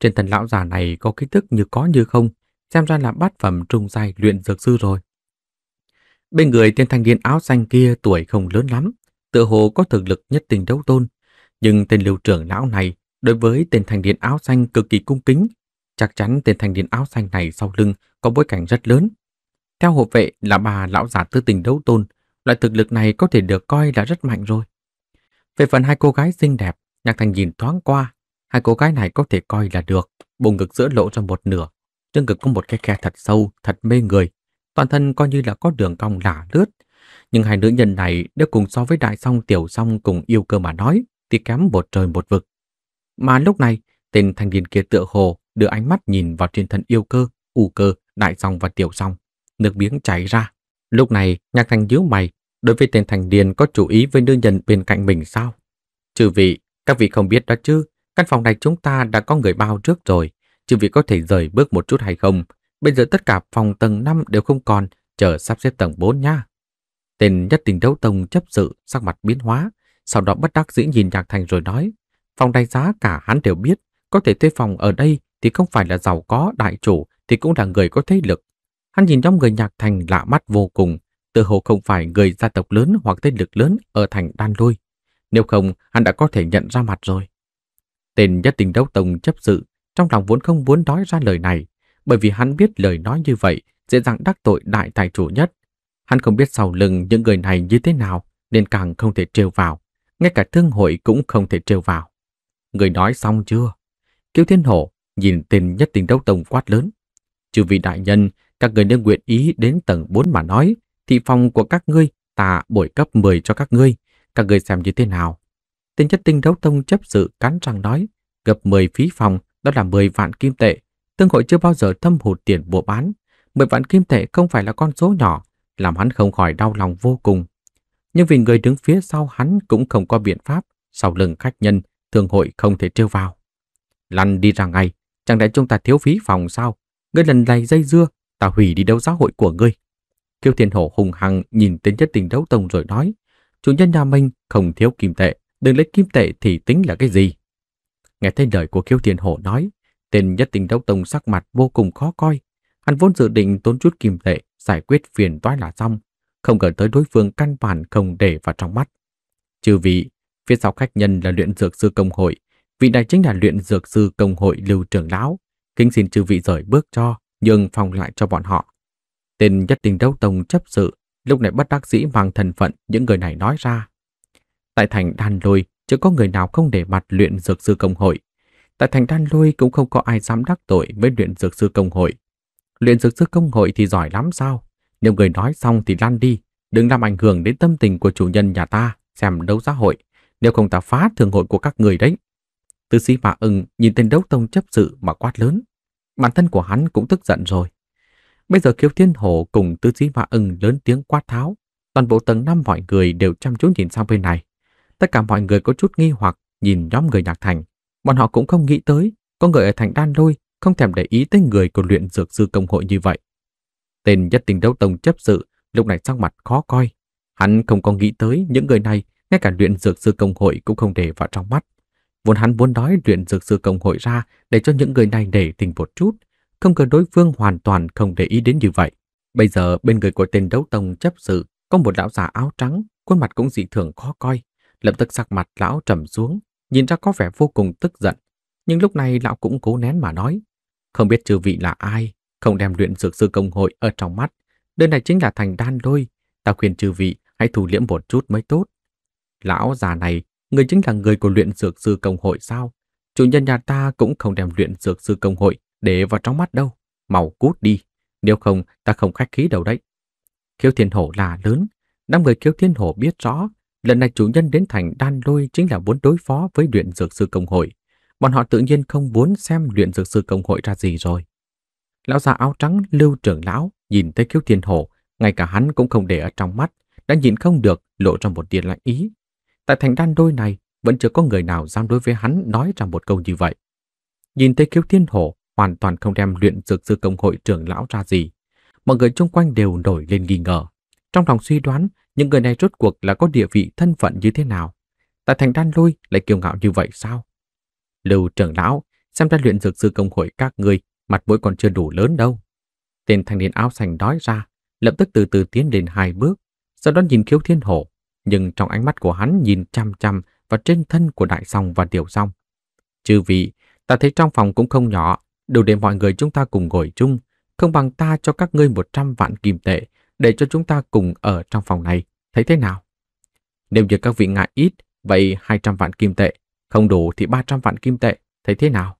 Trên thân lão già này có ký thức như có như không, xem ra là bát phẩm trung giai luyện dược sư rồi. Bên người tên thanh niên áo xanh kia tuổi không lớn lắm, tự hồ có thực lực nhất tinh đấu tôn, nhưng tên lưu trưởng lão này đối với tên thanh niên áo xanh cực kỳ cung kính, chắc chắn tên thanh niên áo xanh này sau lưng có bối cảnh rất lớn. Theo hộ vệ là bà lão giả tư tình đấu tôn, Loại thực lực này có thể được coi là rất mạnh rồi. Về phần hai cô gái xinh đẹp, Nhạc Thành nhìn thoáng qua, hai cô gái này có thể coi là được, bụng ngực giữa lộ ra một nửa, trên ngực có một cái khe thật sâu, thật mê người, toàn thân coi như là có đường cong lả lướt. Nhưng hai nữ nhân này đều cùng so với đại song tiểu song cùng yêu cơ mà nói, thì kém một trời một vực. Mà lúc này, tên thanh niên kia tựa hồ đưa ánh mắt nhìn vào trên thân yêu cơ, ủ cơ, đại song và tiểu song, nước biếng chảy ra. Lúc này, nhạc thành nhíu mày, đối với tên thành niên có chú ý với nữ nhân bên cạnh mình sao? Chư vị, các vị không biết đó chứ, căn phòng này chúng ta đã có người bao trước rồi, chư vị có thể rời bước một chút hay không? Bây giờ tất cả phòng tầng 5 đều không còn, chờ sắp xếp tầng 4 nha. Tên nhất tình đấu tông chấp sự, sắc mặt biến hóa, sau đó bất đắc dĩ nhìn Nhạc Thành rồi nói, phòng này giá cả hắn đều biết, có thể thuê phòng ở đây thì không phải là giàu có, đại chủ thì cũng là người có thế lực. Hắn nhìn nhóm người Nhạc Thành lạ mắt vô cùng, Tự hồ không phải người gia tộc lớn hoặc thế lực lớn ở thành đan lôi. Nếu không, hắn đã có thể nhận ra mặt rồi. Tên nhất tình đấu tông chấp sự, trong lòng vốn không muốn nói ra lời này, bởi vì hắn biết lời nói như vậy dễ dàng đắc tội đại tài chủ nhất. Hắn không biết sau lưng những người này như thế nào, nên càng không thể trêu vào. Ngay cả thương hội cũng không thể trêu vào. Người nói xong chưa? Kiêu Thiên Hổ nhìn tên nhất tình đấu tông quát lớn. Trừ vì đại nhân, các người nên nguyện ý đến tầng 4 mà nói, thị phòng của các ngươi ta bổi cấp 10 cho các ngươi, các ngươi xem như thế nào. Tên chất tinh đấu tông chấp sự cắn răng nói, gấp 10 phí phòng, đó là 10 vạn kim tệ. Tương hội chưa bao giờ thâm hụt tiền mua bán. 10 vạn kim tệ không phải là con số nhỏ, làm hắn không khỏi đau lòng vô cùng. Nhưng vì người đứng phía sau hắn cũng không có biện pháp, sau lưng khách nhân, thương hội không thể trêu vào. Lăn đi ra ngay, chẳng lẽ chúng ta thiếu phí phòng sao? Ngươi lần này dây dưa, ta hủy đi đâu giáo hội của ngươi. Kiêu Thiên Hổ hùng hăng nhìn tên nhất tình đấu tông rồi nói, chủ nhân nhà mình không thiếu kim tệ, đừng lấy kim tệ thì tính là cái gì. Nghe thấy lời của Kiêu Thiên Hổ nói, tên nhất tình đấu tông sắc mặt vô cùng khó coi. Hắn vốn dự định tốn chút kim tệ, giải quyết phiền toái là xong, không ngờ tới đối phương căn bản không để vào trong mắt. Trừ vị, phía sau khách nhân là luyện dược sư công hội, vị này chính là luyện dược sư công hội Lưu Trường Lão. Kính xin chư vị rời bước cho, nhường phòng lại cho bọn họ. Tên nhất tinh đấu tông chấp sự lúc này bắt đắc dĩ mang thân phận những người này nói ra. Tại thành đan lôi, chưa có người nào không để mặt luyện dược sư công hội. Tại thành đan lôi cũng không có ai dám đắc tội với luyện dược sư công hội. Luyện dược sư công hội thì giỏi lắm sao? Nếu người nói xong thì lan đi, đừng làm ảnh hưởng đến tâm tình của chủ nhân nhà ta xem đấu giá hội, nếu không ta phá thường hội của các người đấy. Tư sĩ Mã ưng nhìn tên đấu tông chấp sự mà quát lớn. Bản thân của hắn cũng tức giận rồi, Bây giờ Kiêu Thiên Hổ cùng Tứ Sĩ Mã ưng lớn tiếng quát tháo. Toàn bộ tầng năm mọi người đều chăm chú nhìn sang bên này. Tất cả mọi người có chút nghi hoặc nhìn nhóm người nhạc thành. Bọn họ cũng không nghĩ tới, có người ở thành đan lôi không thèm để ý tới người của luyện dược sư công hội như vậy. Tên nhất tình đấu tông chấp sự lúc này sắc mặt khó coi. Hắn không có nghĩ tới những người này, ngay cả luyện dược sư công hội cũng không để vào trong mắt. Vốn hắn muốn nói luyện dược sư công hội ra để cho những người này để tình một chút, không ngờ đối phương hoàn toàn không để ý đến như vậy. Bây giờ bên người của tên đấu tông chấp sự có một lão già áo trắng, khuôn mặt cũng dị thường khó coi. Lập tức sắc mặt lão trầm xuống, nhìn ra có vẻ vô cùng tức giận. Nhưng lúc này lão cũng cố nén mà nói, không biết chư vị là ai, không đem luyện dược sư công hội ở trong mắt. Đơn này chính là thành đan đôi, ta khuyên chư vị hãy thủ liễm một chút mới tốt. Lão già này, người chính là người của luyện dược sư công hội sao? Chủ nhân nhà ta cũng không đem luyện dược sư công hội để vào trong mắt đâu, mau cút đi, nếu không ta không khách khí đâu đấy. Kiêu Thiên Hổ là lớn, năm người Kiêu Thiên Hổ biết rõ, lần này chủ nhân đến thành Đan Lôi chính là muốn đối phó với luyện dược sư công hội. Bọn họ tự nhiên không muốn xem luyện dược sư công hội ra gì rồi. Lão già áo trắng Lưu trưởng lão nhìn thấy Kiêu Thiên Hổ, ngay cả hắn cũng không để ở trong mắt, đã nhìn không được lộ ra một tia lạnh ý. Tại thành Đan Đôi này, vẫn chưa có người nào dám đối với hắn nói ra một câu như vậy. Nhìn thấy Kiêu Thiên Hổ hoàn toàn không đem luyện dược sư công hội trưởng lão ra gì. Mọi người chung quanh đều nổi lên nghi ngờ. Trong lòng suy đoán, những người này rốt cuộc là có địa vị thân phận như thế nào? Tại thành đan lôi lại kiêu ngạo như vậy sao? Lưu trưởng lão, xem ra luyện dược sư công hội các người, mặt mũi còn chưa đủ lớn đâu. Tên thanh niên áo xanh nói ra, lập tức từ từ tiến lên hai bước, sau đó nhìn khiếu thiên hổ, nhưng trong ánh mắt của hắn nhìn chăm chăm vào trên thân của đại song và tiểu song. Chư vị, ta thấy trong phòng cũng không nhỏ, đủ để mọi người chúng ta cùng ngồi chung, không bằng ta cho các ngươi 100 vạn kim tệ để cho chúng ta cùng ở trong phòng này, thấy thế nào? Nếu như các vị ngại ít, vậy 200 vạn kim tệ, không đủ thì 300 vạn kim tệ, thấy thế nào?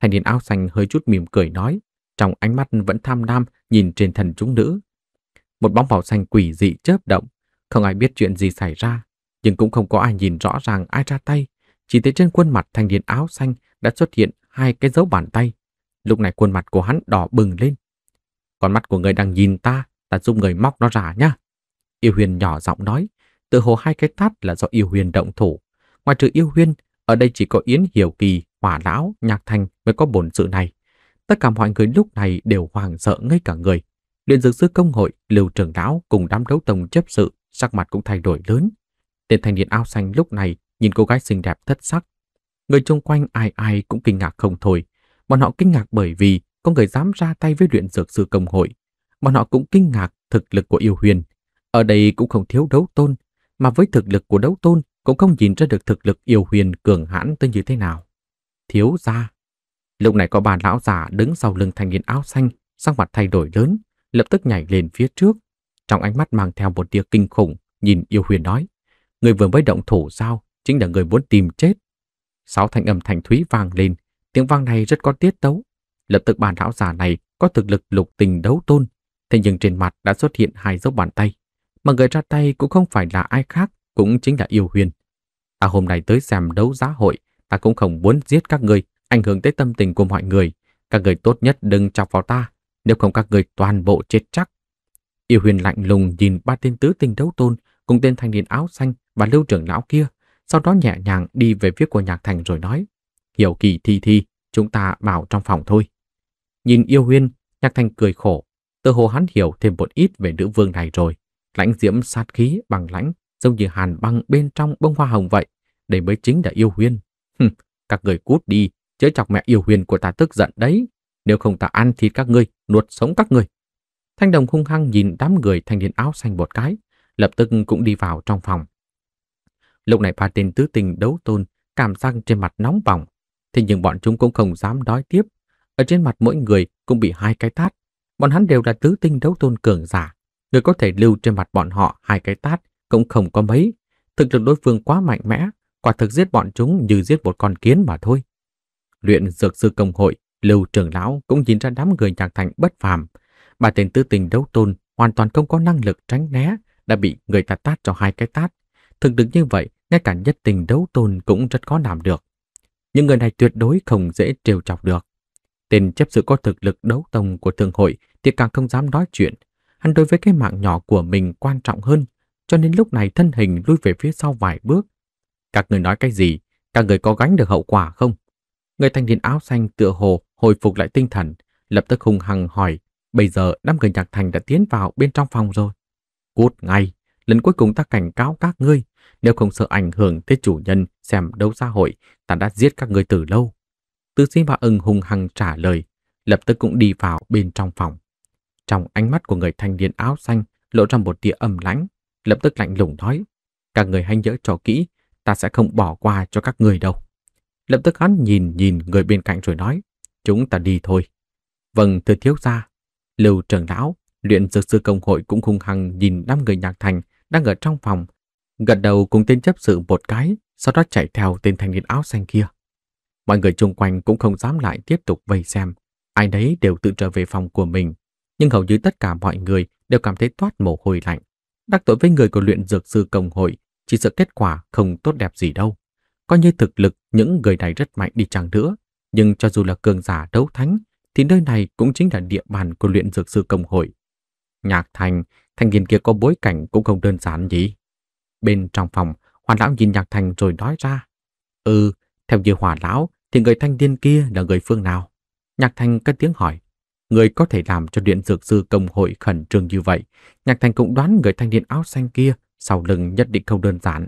Thanh niên áo xanh hơi chút mỉm cười nói, trong ánh mắt vẫn tham lam nhìn trên thần chúng nữ. Một bóng màu xanh quỷ dị chớp động, không ai biết chuyện gì xảy ra, nhưng cũng không có ai nhìn rõ ràng ai ra tay, chỉ thấy trên khuôn mặt thanh niên áo xanh đã xuất hiện hai cái dấu bàn tay, Lúc này khuôn mặt của hắn đỏ bừng lên. Con mắt của người đang nhìn ta, ta dùng người móc nó ra nhá. Yêu huyền nhỏ giọng nói, tự hồ hai cái tát là do yêu huyền động thủ. Ngoài trừ yêu huyền, ở đây chỉ có Yến Hiểu Kỳ, Hỏa Lão, Nhạc Thành mới có bổn sự này. Tất cả mọi người lúc này đều hoàng sợ ngay cả người. Luyện dược sư công hội, Lưu Trường Lão cùng đám đấu tông chấp sự, sắc mặt cũng thay đổi lớn. Tên thanh niên áo xanh lúc này nhìn cô gái xinh đẹp thất sắc. Người chung quanh ai ai cũng kinh ngạc không thôi, Bọn họ kinh ngạc bởi vì có người dám ra tay với luyện dược sư công hội. Bọn họ cũng kinh ngạc thực lực của yêu huyền. Ở đây cũng không thiếu đấu tôn, mà với thực lực của đấu tôn cũng không nhìn ra được thực lực yêu huyền cường hãn tới như thế nào. Thiếu ra. Lúc này có bà lão già đứng sau lưng thanh niên áo xanh, sắc mặt thay đổi lớn, lập tức nhảy lên phía trước. Trong ánh mắt mang theo một tia kinh khủng, nhìn yêu huyền nói. Người vừa mới động thủ sao, chính là người muốn tìm chết. Sáu thanh âm thanh thúy vang lên, Tiếng vang này rất có tiết tấu. Lập tức bà lão già này có thực lực lục tình đấu tôn, thế nhưng trên mặt đã xuất hiện hai dấu bàn tay. Mà người ra tay cũng không phải là ai khác, cũng chính là yêu huyền. Ta hôm nay tới xem đấu giá hội, ta cũng không muốn giết các người, ảnh hưởng tới tâm tình của mọi người. Các người tốt nhất đừng chọc vào ta, nếu không các người toàn bộ chết chắc. Yêu huyền lạnh lùng nhìn ba tên tứ tình đấu tôn cùng tên thanh niên áo xanh và lưu trưởng lão kia, sau đó nhẹ nhàng đi về phía của nhạc thành rồi nói. Hiểu kỳ thi thi, chúng ta vào trong phòng thôi. Nhìn yêu huyên, nhạc thanh cười khổ. Tơ hồ hắn hiểu thêm một ít về nữ vương này rồi. Lãnh diễm sát khí bằng lãnh, giống như hàn băng bên trong bông hoa hồng vậy. Đây mới chính là yêu huyên. các người cút đi, chớ chọc mẹ yêu huyên của ta tức giận đấy. Nếu không ta ăn thịt các ngươi, nuốt sống các ngươi. Thanh đồng hung hăng nhìn đám người thanh niên áo xanh một cái, lập tức cũng đi vào trong phòng. Lúc này ba tên tứ tình đấu tôn, cảm giác trên mặt nóng bỏng, Thế nhưng bọn chúng cũng không dám nói tiếp. Ở trên mặt mỗi người cũng bị hai cái tát. Bọn hắn đều là tứ tinh đấu tôn cường giả. Người có thể lưu trên mặt bọn họ hai cái tát cũng không có mấy. Thực lực đối phương quá mạnh mẽ, quả thực giết bọn chúng như giết một con kiến mà thôi. Luyện dược sư công hội, Lưu trưởng lão cũng nhìn ra đám người nhạc thành bất phàm. Bà tên tứ tinh đấu tôn hoàn toàn không có năng lực tránh né, đã bị người ta tát cho hai cái tát. Thực lực như vậy, ngay cả nhất tình đấu tôn cũng rất khó làm được những người này tuyệt đối không dễ trêu chọc được. Tên chấp sự có thực lực đấu tông của thương hội thì càng không dám nói chuyện. Hắn đối với cái mạng nhỏ của mình quan trọng hơn, cho nên lúc này thân hình lui về phía sau vài bước. Các người nói cái gì? Các người có gánh được hậu quả không? Người thanh niên áo xanh tựa hồ hồi phục lại tinh thần, lập tức hùng hằng hỏi, bây giờ năm người nhạc thành đã tiến vào bên trong phòng rồi. Cút ngay, lần cuối cùng ta cảnh cáo các ngươi, nếu không sợ ảnh hưởng tới chủ nhân xem đấu xã hội, ta đã giết các người từ lâu. Tư sĩ và ưng hùng hăng trả lời, lập tức cũng đi vào bên trong phòng. Trong ánh mắt của người thanh niên áo xanh lộ ra một tia âm lãnh, lập tức lạnh lùng nói, các người hãy nhớ cho kỹ, ta sẽ không bỏ qua cho các người đâu. Lập tức hắn nhìn nhìn người bên cạnh rồi nói, chúng ta đi thôi. Vâng, thưa thiếu gia, lưu trưởng lão, luyện dược sư công hội cũng hung hăng nhìn năm người nhạc thành đang ở trong phòng gật đầu cùng tên chấp sự một cái, sau đó chạy theo tên thanh niên áo xanh kia. Mọi người chung quanh cũng không dám lại tiếp tục vây xem, ai đấy đều tự trở về phòng của mình, nhưng hầu như tất cả mọi người đều cảm thấy toát mồ hôi lạnh. Đắc tội với người của luyện dược sư công hội, chỉ sợ kết quả không tốt đẹp gì đâu. Coi như thực lực những người này rất mạnh đi chăng nữa, nhưng cho dù là cường giả đấu thánh, thì nơi này cũng chính là địa bàn của luyện dược sư công hội. Nhạc thành, thanh niên kia có bối cảnh cũng không đơn giản gì. Bên trong phòng, Hòa Lão nhìn Nhạc Thành rồi nói ra. Ừ, theo như Hòa Lão thì người thanh niên kia là người phương nào? Nhạc Thành cất tiếng hỏi. Người có thể làm cho điện dược sư công hội khẩn trương như vậy. Nhạc Thành cũng đoán người thanh niên áo xanh kia sau lưng nhất định không đơn giản.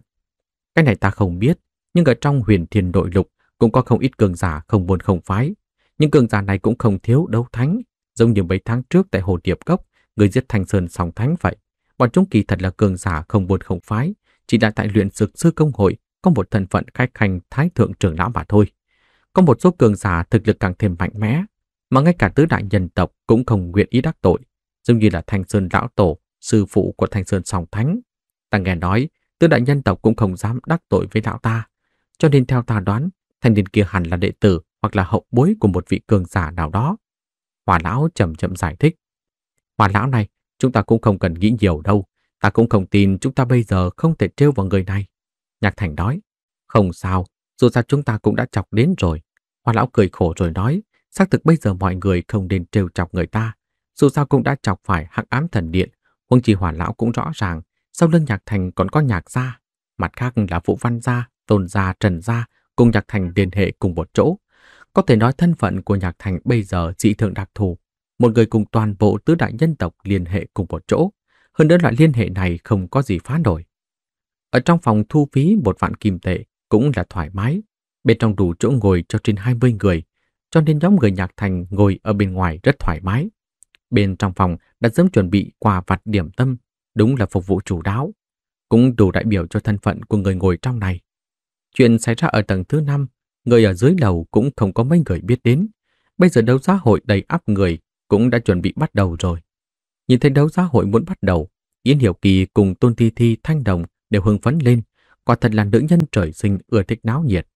Cái này ta không biết, nhưng ở trong huyền thiên đội lục cũng có không ít cường giả không buồn không phái. Những cường giả này cũng không thiếu đấu thánh, giống như mấy tháng trước tại Hồ Điệp Cốc, người giết Thanh Sơn sòng thánh vậy. Bọn chúng kỳ thật là cường giả không buồn không phái, chỉ là tại luyện dược sư công hội có một thân phận khách hành thái thượng trưởng lão mà thôi. Có một số cường giả thực lực càng thêm mạnh mẽ, mà ngay cả tứ đại nhân tộc cũng không nguyện ý đắc tội, giống như là Thanh Sơn lão tổ, sư phụ của Thanh Sơn song thánh. Ta nghe nói, tứ đại nhân tộc cũng không dám đắc tội với đạo ta, cho nên theo ta đoán, thanh niên kia hẳn là đệ tử hoặc là hậu bối của một vị cường giả nào đó. Hòa lão chậm chậm giải thích. Hòa lão này, chúng ta cũng không cần nghĩ nhiều đâu. Ta cũng không tin chúng ta bây giờ không thể trêu vào người này. Nhạc Thành nói, không sao, dù sao chúng ta cũng đã chọc đến rồi. Hoa lão cười khổ rồi nói, xác thực bây giờ mọi người không nên trêu chọc người ta. Dù sao cũng đã chọc phải hắc ám thần điện, huống chi hòa lão cũng rõ ràng, sau lưng Nhạc Thành còn có nhạc gia. Mặt khác là Vũ Văn gia, Tôn gia, Trần gia, cùng Nhạc Thành liên hệ cùng một chỗ. Có thể nói thân phận của Nhạc Thành bây giờ dị thường đặc thù. Một người cùng toàn bộ tứ đại nhân tộc liên hệ cùng một chỗ. Hơn nữa loại liên hệ này không có gì phá nổi. Ở trong phòng thu phí một vạn kim tệ cũng là thoải mái. Bên trong đủ chỗ ngồi cho trên 20 người, cho nên nhóm người nhạc thành ngồi ở bên ngoài rất thoải mái. Bên trong phòng đã sớm chuẩn bị quà vặt điểm tâm, đúng là phục vụ chủ đáo. Cũng đủ đại biểu cho thân phận của người ngồi trong này. Chuyện xảy ra ở tầng thứ năm người ở dưới lầu cũng không có mấy người biết đến. Bây giờ đấu giá hội đầy áp người cũng đã chuẩn bị bắt đầu rồi. Nhìn thấy đấu giá hội muốn bắt đầu, Yến Hiểu Kỳ cùng Tôn Thi Thi Thanh Đồng đều hưng phấn lên, quả thật là nữ nhân trời sinh ưa thích náo nhiệt.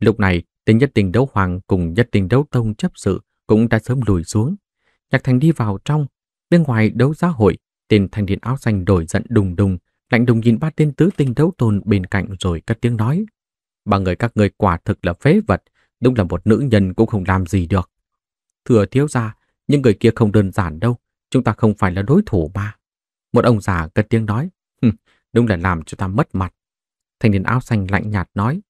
Lúc này, tên nhất tình đấu hoàng cùng nhất tình đấu tông chấp sự cũng đã sớm lùi xuống. Nhạc Thành đi vào trong, bên ngoài đấu giá hội, tên thanh niên áo xanh đổi giận đùng đùng, lạnh đùng nhìn ba tên tứ tinh đấu tôn bên cạnh rồi cất tiếng nói. Ba người các người quả thực là phế vật, đúng là một nữ nhân cũng không làm gì được. Thừa thiếu ra, những người kia không đơn giản đâu, Chúng ta không phải là đối thủ mà. Một ông già cất tiếng nói. Đúng là làm cho ta mất mặt. Thanh niên áo xanh lạnh nhạt nói.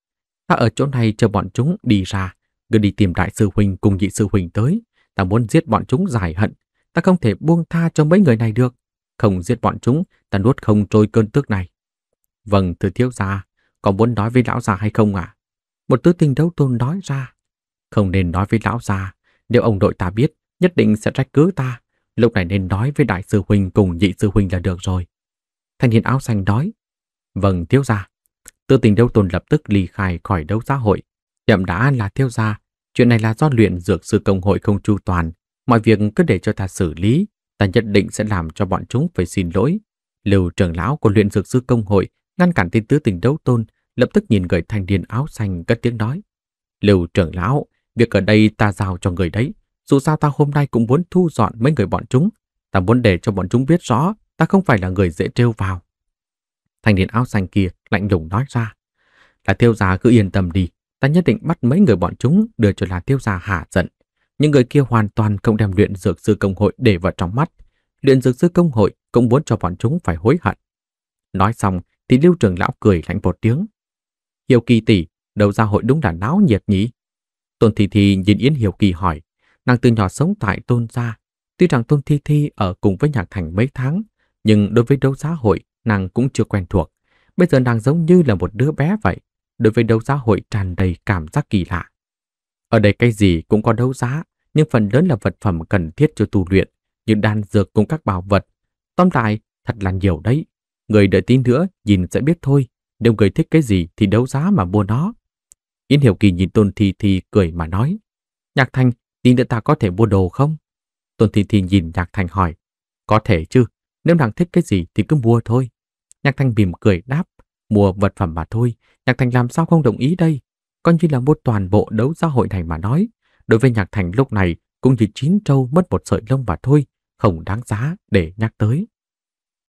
Ta ở chỗ này chờ bọn chúng đi ra. Cứ đi tìm đại sư huynh cùng nhị sư huynh tới. Ta muốn giết bọn chúng giải hận. Ta không thể buông tha cho mấy người này được. Không giết bọn chúng, ta nuốt không trôi cơn tức này. Vâng, thưa thiếu gia, có muốn nói với lão già hay không ạ? Một tứ tinh đấu tôn nói ra. Không nên nói với lão già, nếu ông đội ta biết, nhất định sẽ trách cứ ta. Lúc này nên nói với đại sư huynh cùng nhị sư huynh là được rồi. Thanh niên áo xanh nói. Vâng, thiếu gia. Tư tình đấu tôn lập tức ly khai khỏi đấu xã hội. Chậm đã là thiếu gia. Chuyện này là do luyện dược sư công hội không chu toàn. Mọi việc cứ để cho ta xử lý. Ta nhất định sẽ làm cho bọn chúng phải xin lỗi. Lưu trưởng lão của luyện dược sư công hội ngăn cản tin tứ tình đấu tôn lập tức nhìn người thanh niên áo xanh cất tiếng nói. Lưu trưởng lão, việc ở đây ta giao cho người đấy. Dù sao ta hôm nay cũng muốn thu dọn mấy người bọn chúng. Ta muốn để cho bọn chúng biết rõ ta không phải là người dễ trêu vào. Thành niên áo xanh kia lạnh lùng nói ra. Là tiêu già cứ yên tâm đi. Ta nhất định bắt mấy người bọn chúng đưa cho là tiêu già hạ giận. Những người kia hoàn toàn không đem luyện dược sư công hội để vào trong mắt. Luyện dược sư công hội cũng muốn cho bọn chúng phải hối hận. Nói xong thì lưu trưởng lão cười lạnh một tiếng. Hiểu kỳ tỷ, đầu gia hội đúng là náo nhiệt nhỉ. Tôn Thị Thị nhìn Yến Hiểu Kỳ hỏi. Nàng từ nhỏ sống tại Tôn Gia. Tuy rằng Tôn Thi Thi ở cùng với Nhạc Thành mấy tháng, nhưng đối với đấu giá hội, nàng cũng chưa quen thuộc. Bây giờ nàng giống như là một đứa bé vậy, đối với đấu giá hội tràn đầy cảm giác kỳ lạ. Ở đây cái gì cũng có đấu giá, nhưng phần lớn là vật phẩm cần thiết cho tu luyện, như đan dược cùng các bảo vật. Tóm lại, thật là nhiều đấy. Người đợi tí nữa nhìn sẽ biết thôi, nếu người thích cái gì thì đấu giá mà mua nó. Yến Hiểu Kỳ nhìn Tôn Thi Thi cười mà nói. Nhạc Thanh Tí nữa ta có thể mua đồ không? Tuần Thị Thị nhìn Nhạc Thành hỏi. Có thể chứ, nếu nàng thích cái gì thì cứ mua thôi. Nhạc Thành mỉm cười đáp, mua vật phẩm mà thôi. Nhạc Thành làm sao không đồng ý đây? Coi như là mua toàn bộ đấu xã hội này mà nói. Đối với Nhạc Thành lúc này cũng chỉ chín trâu mất một sợi lông mà thôi, không đáng giá để nhắc tới.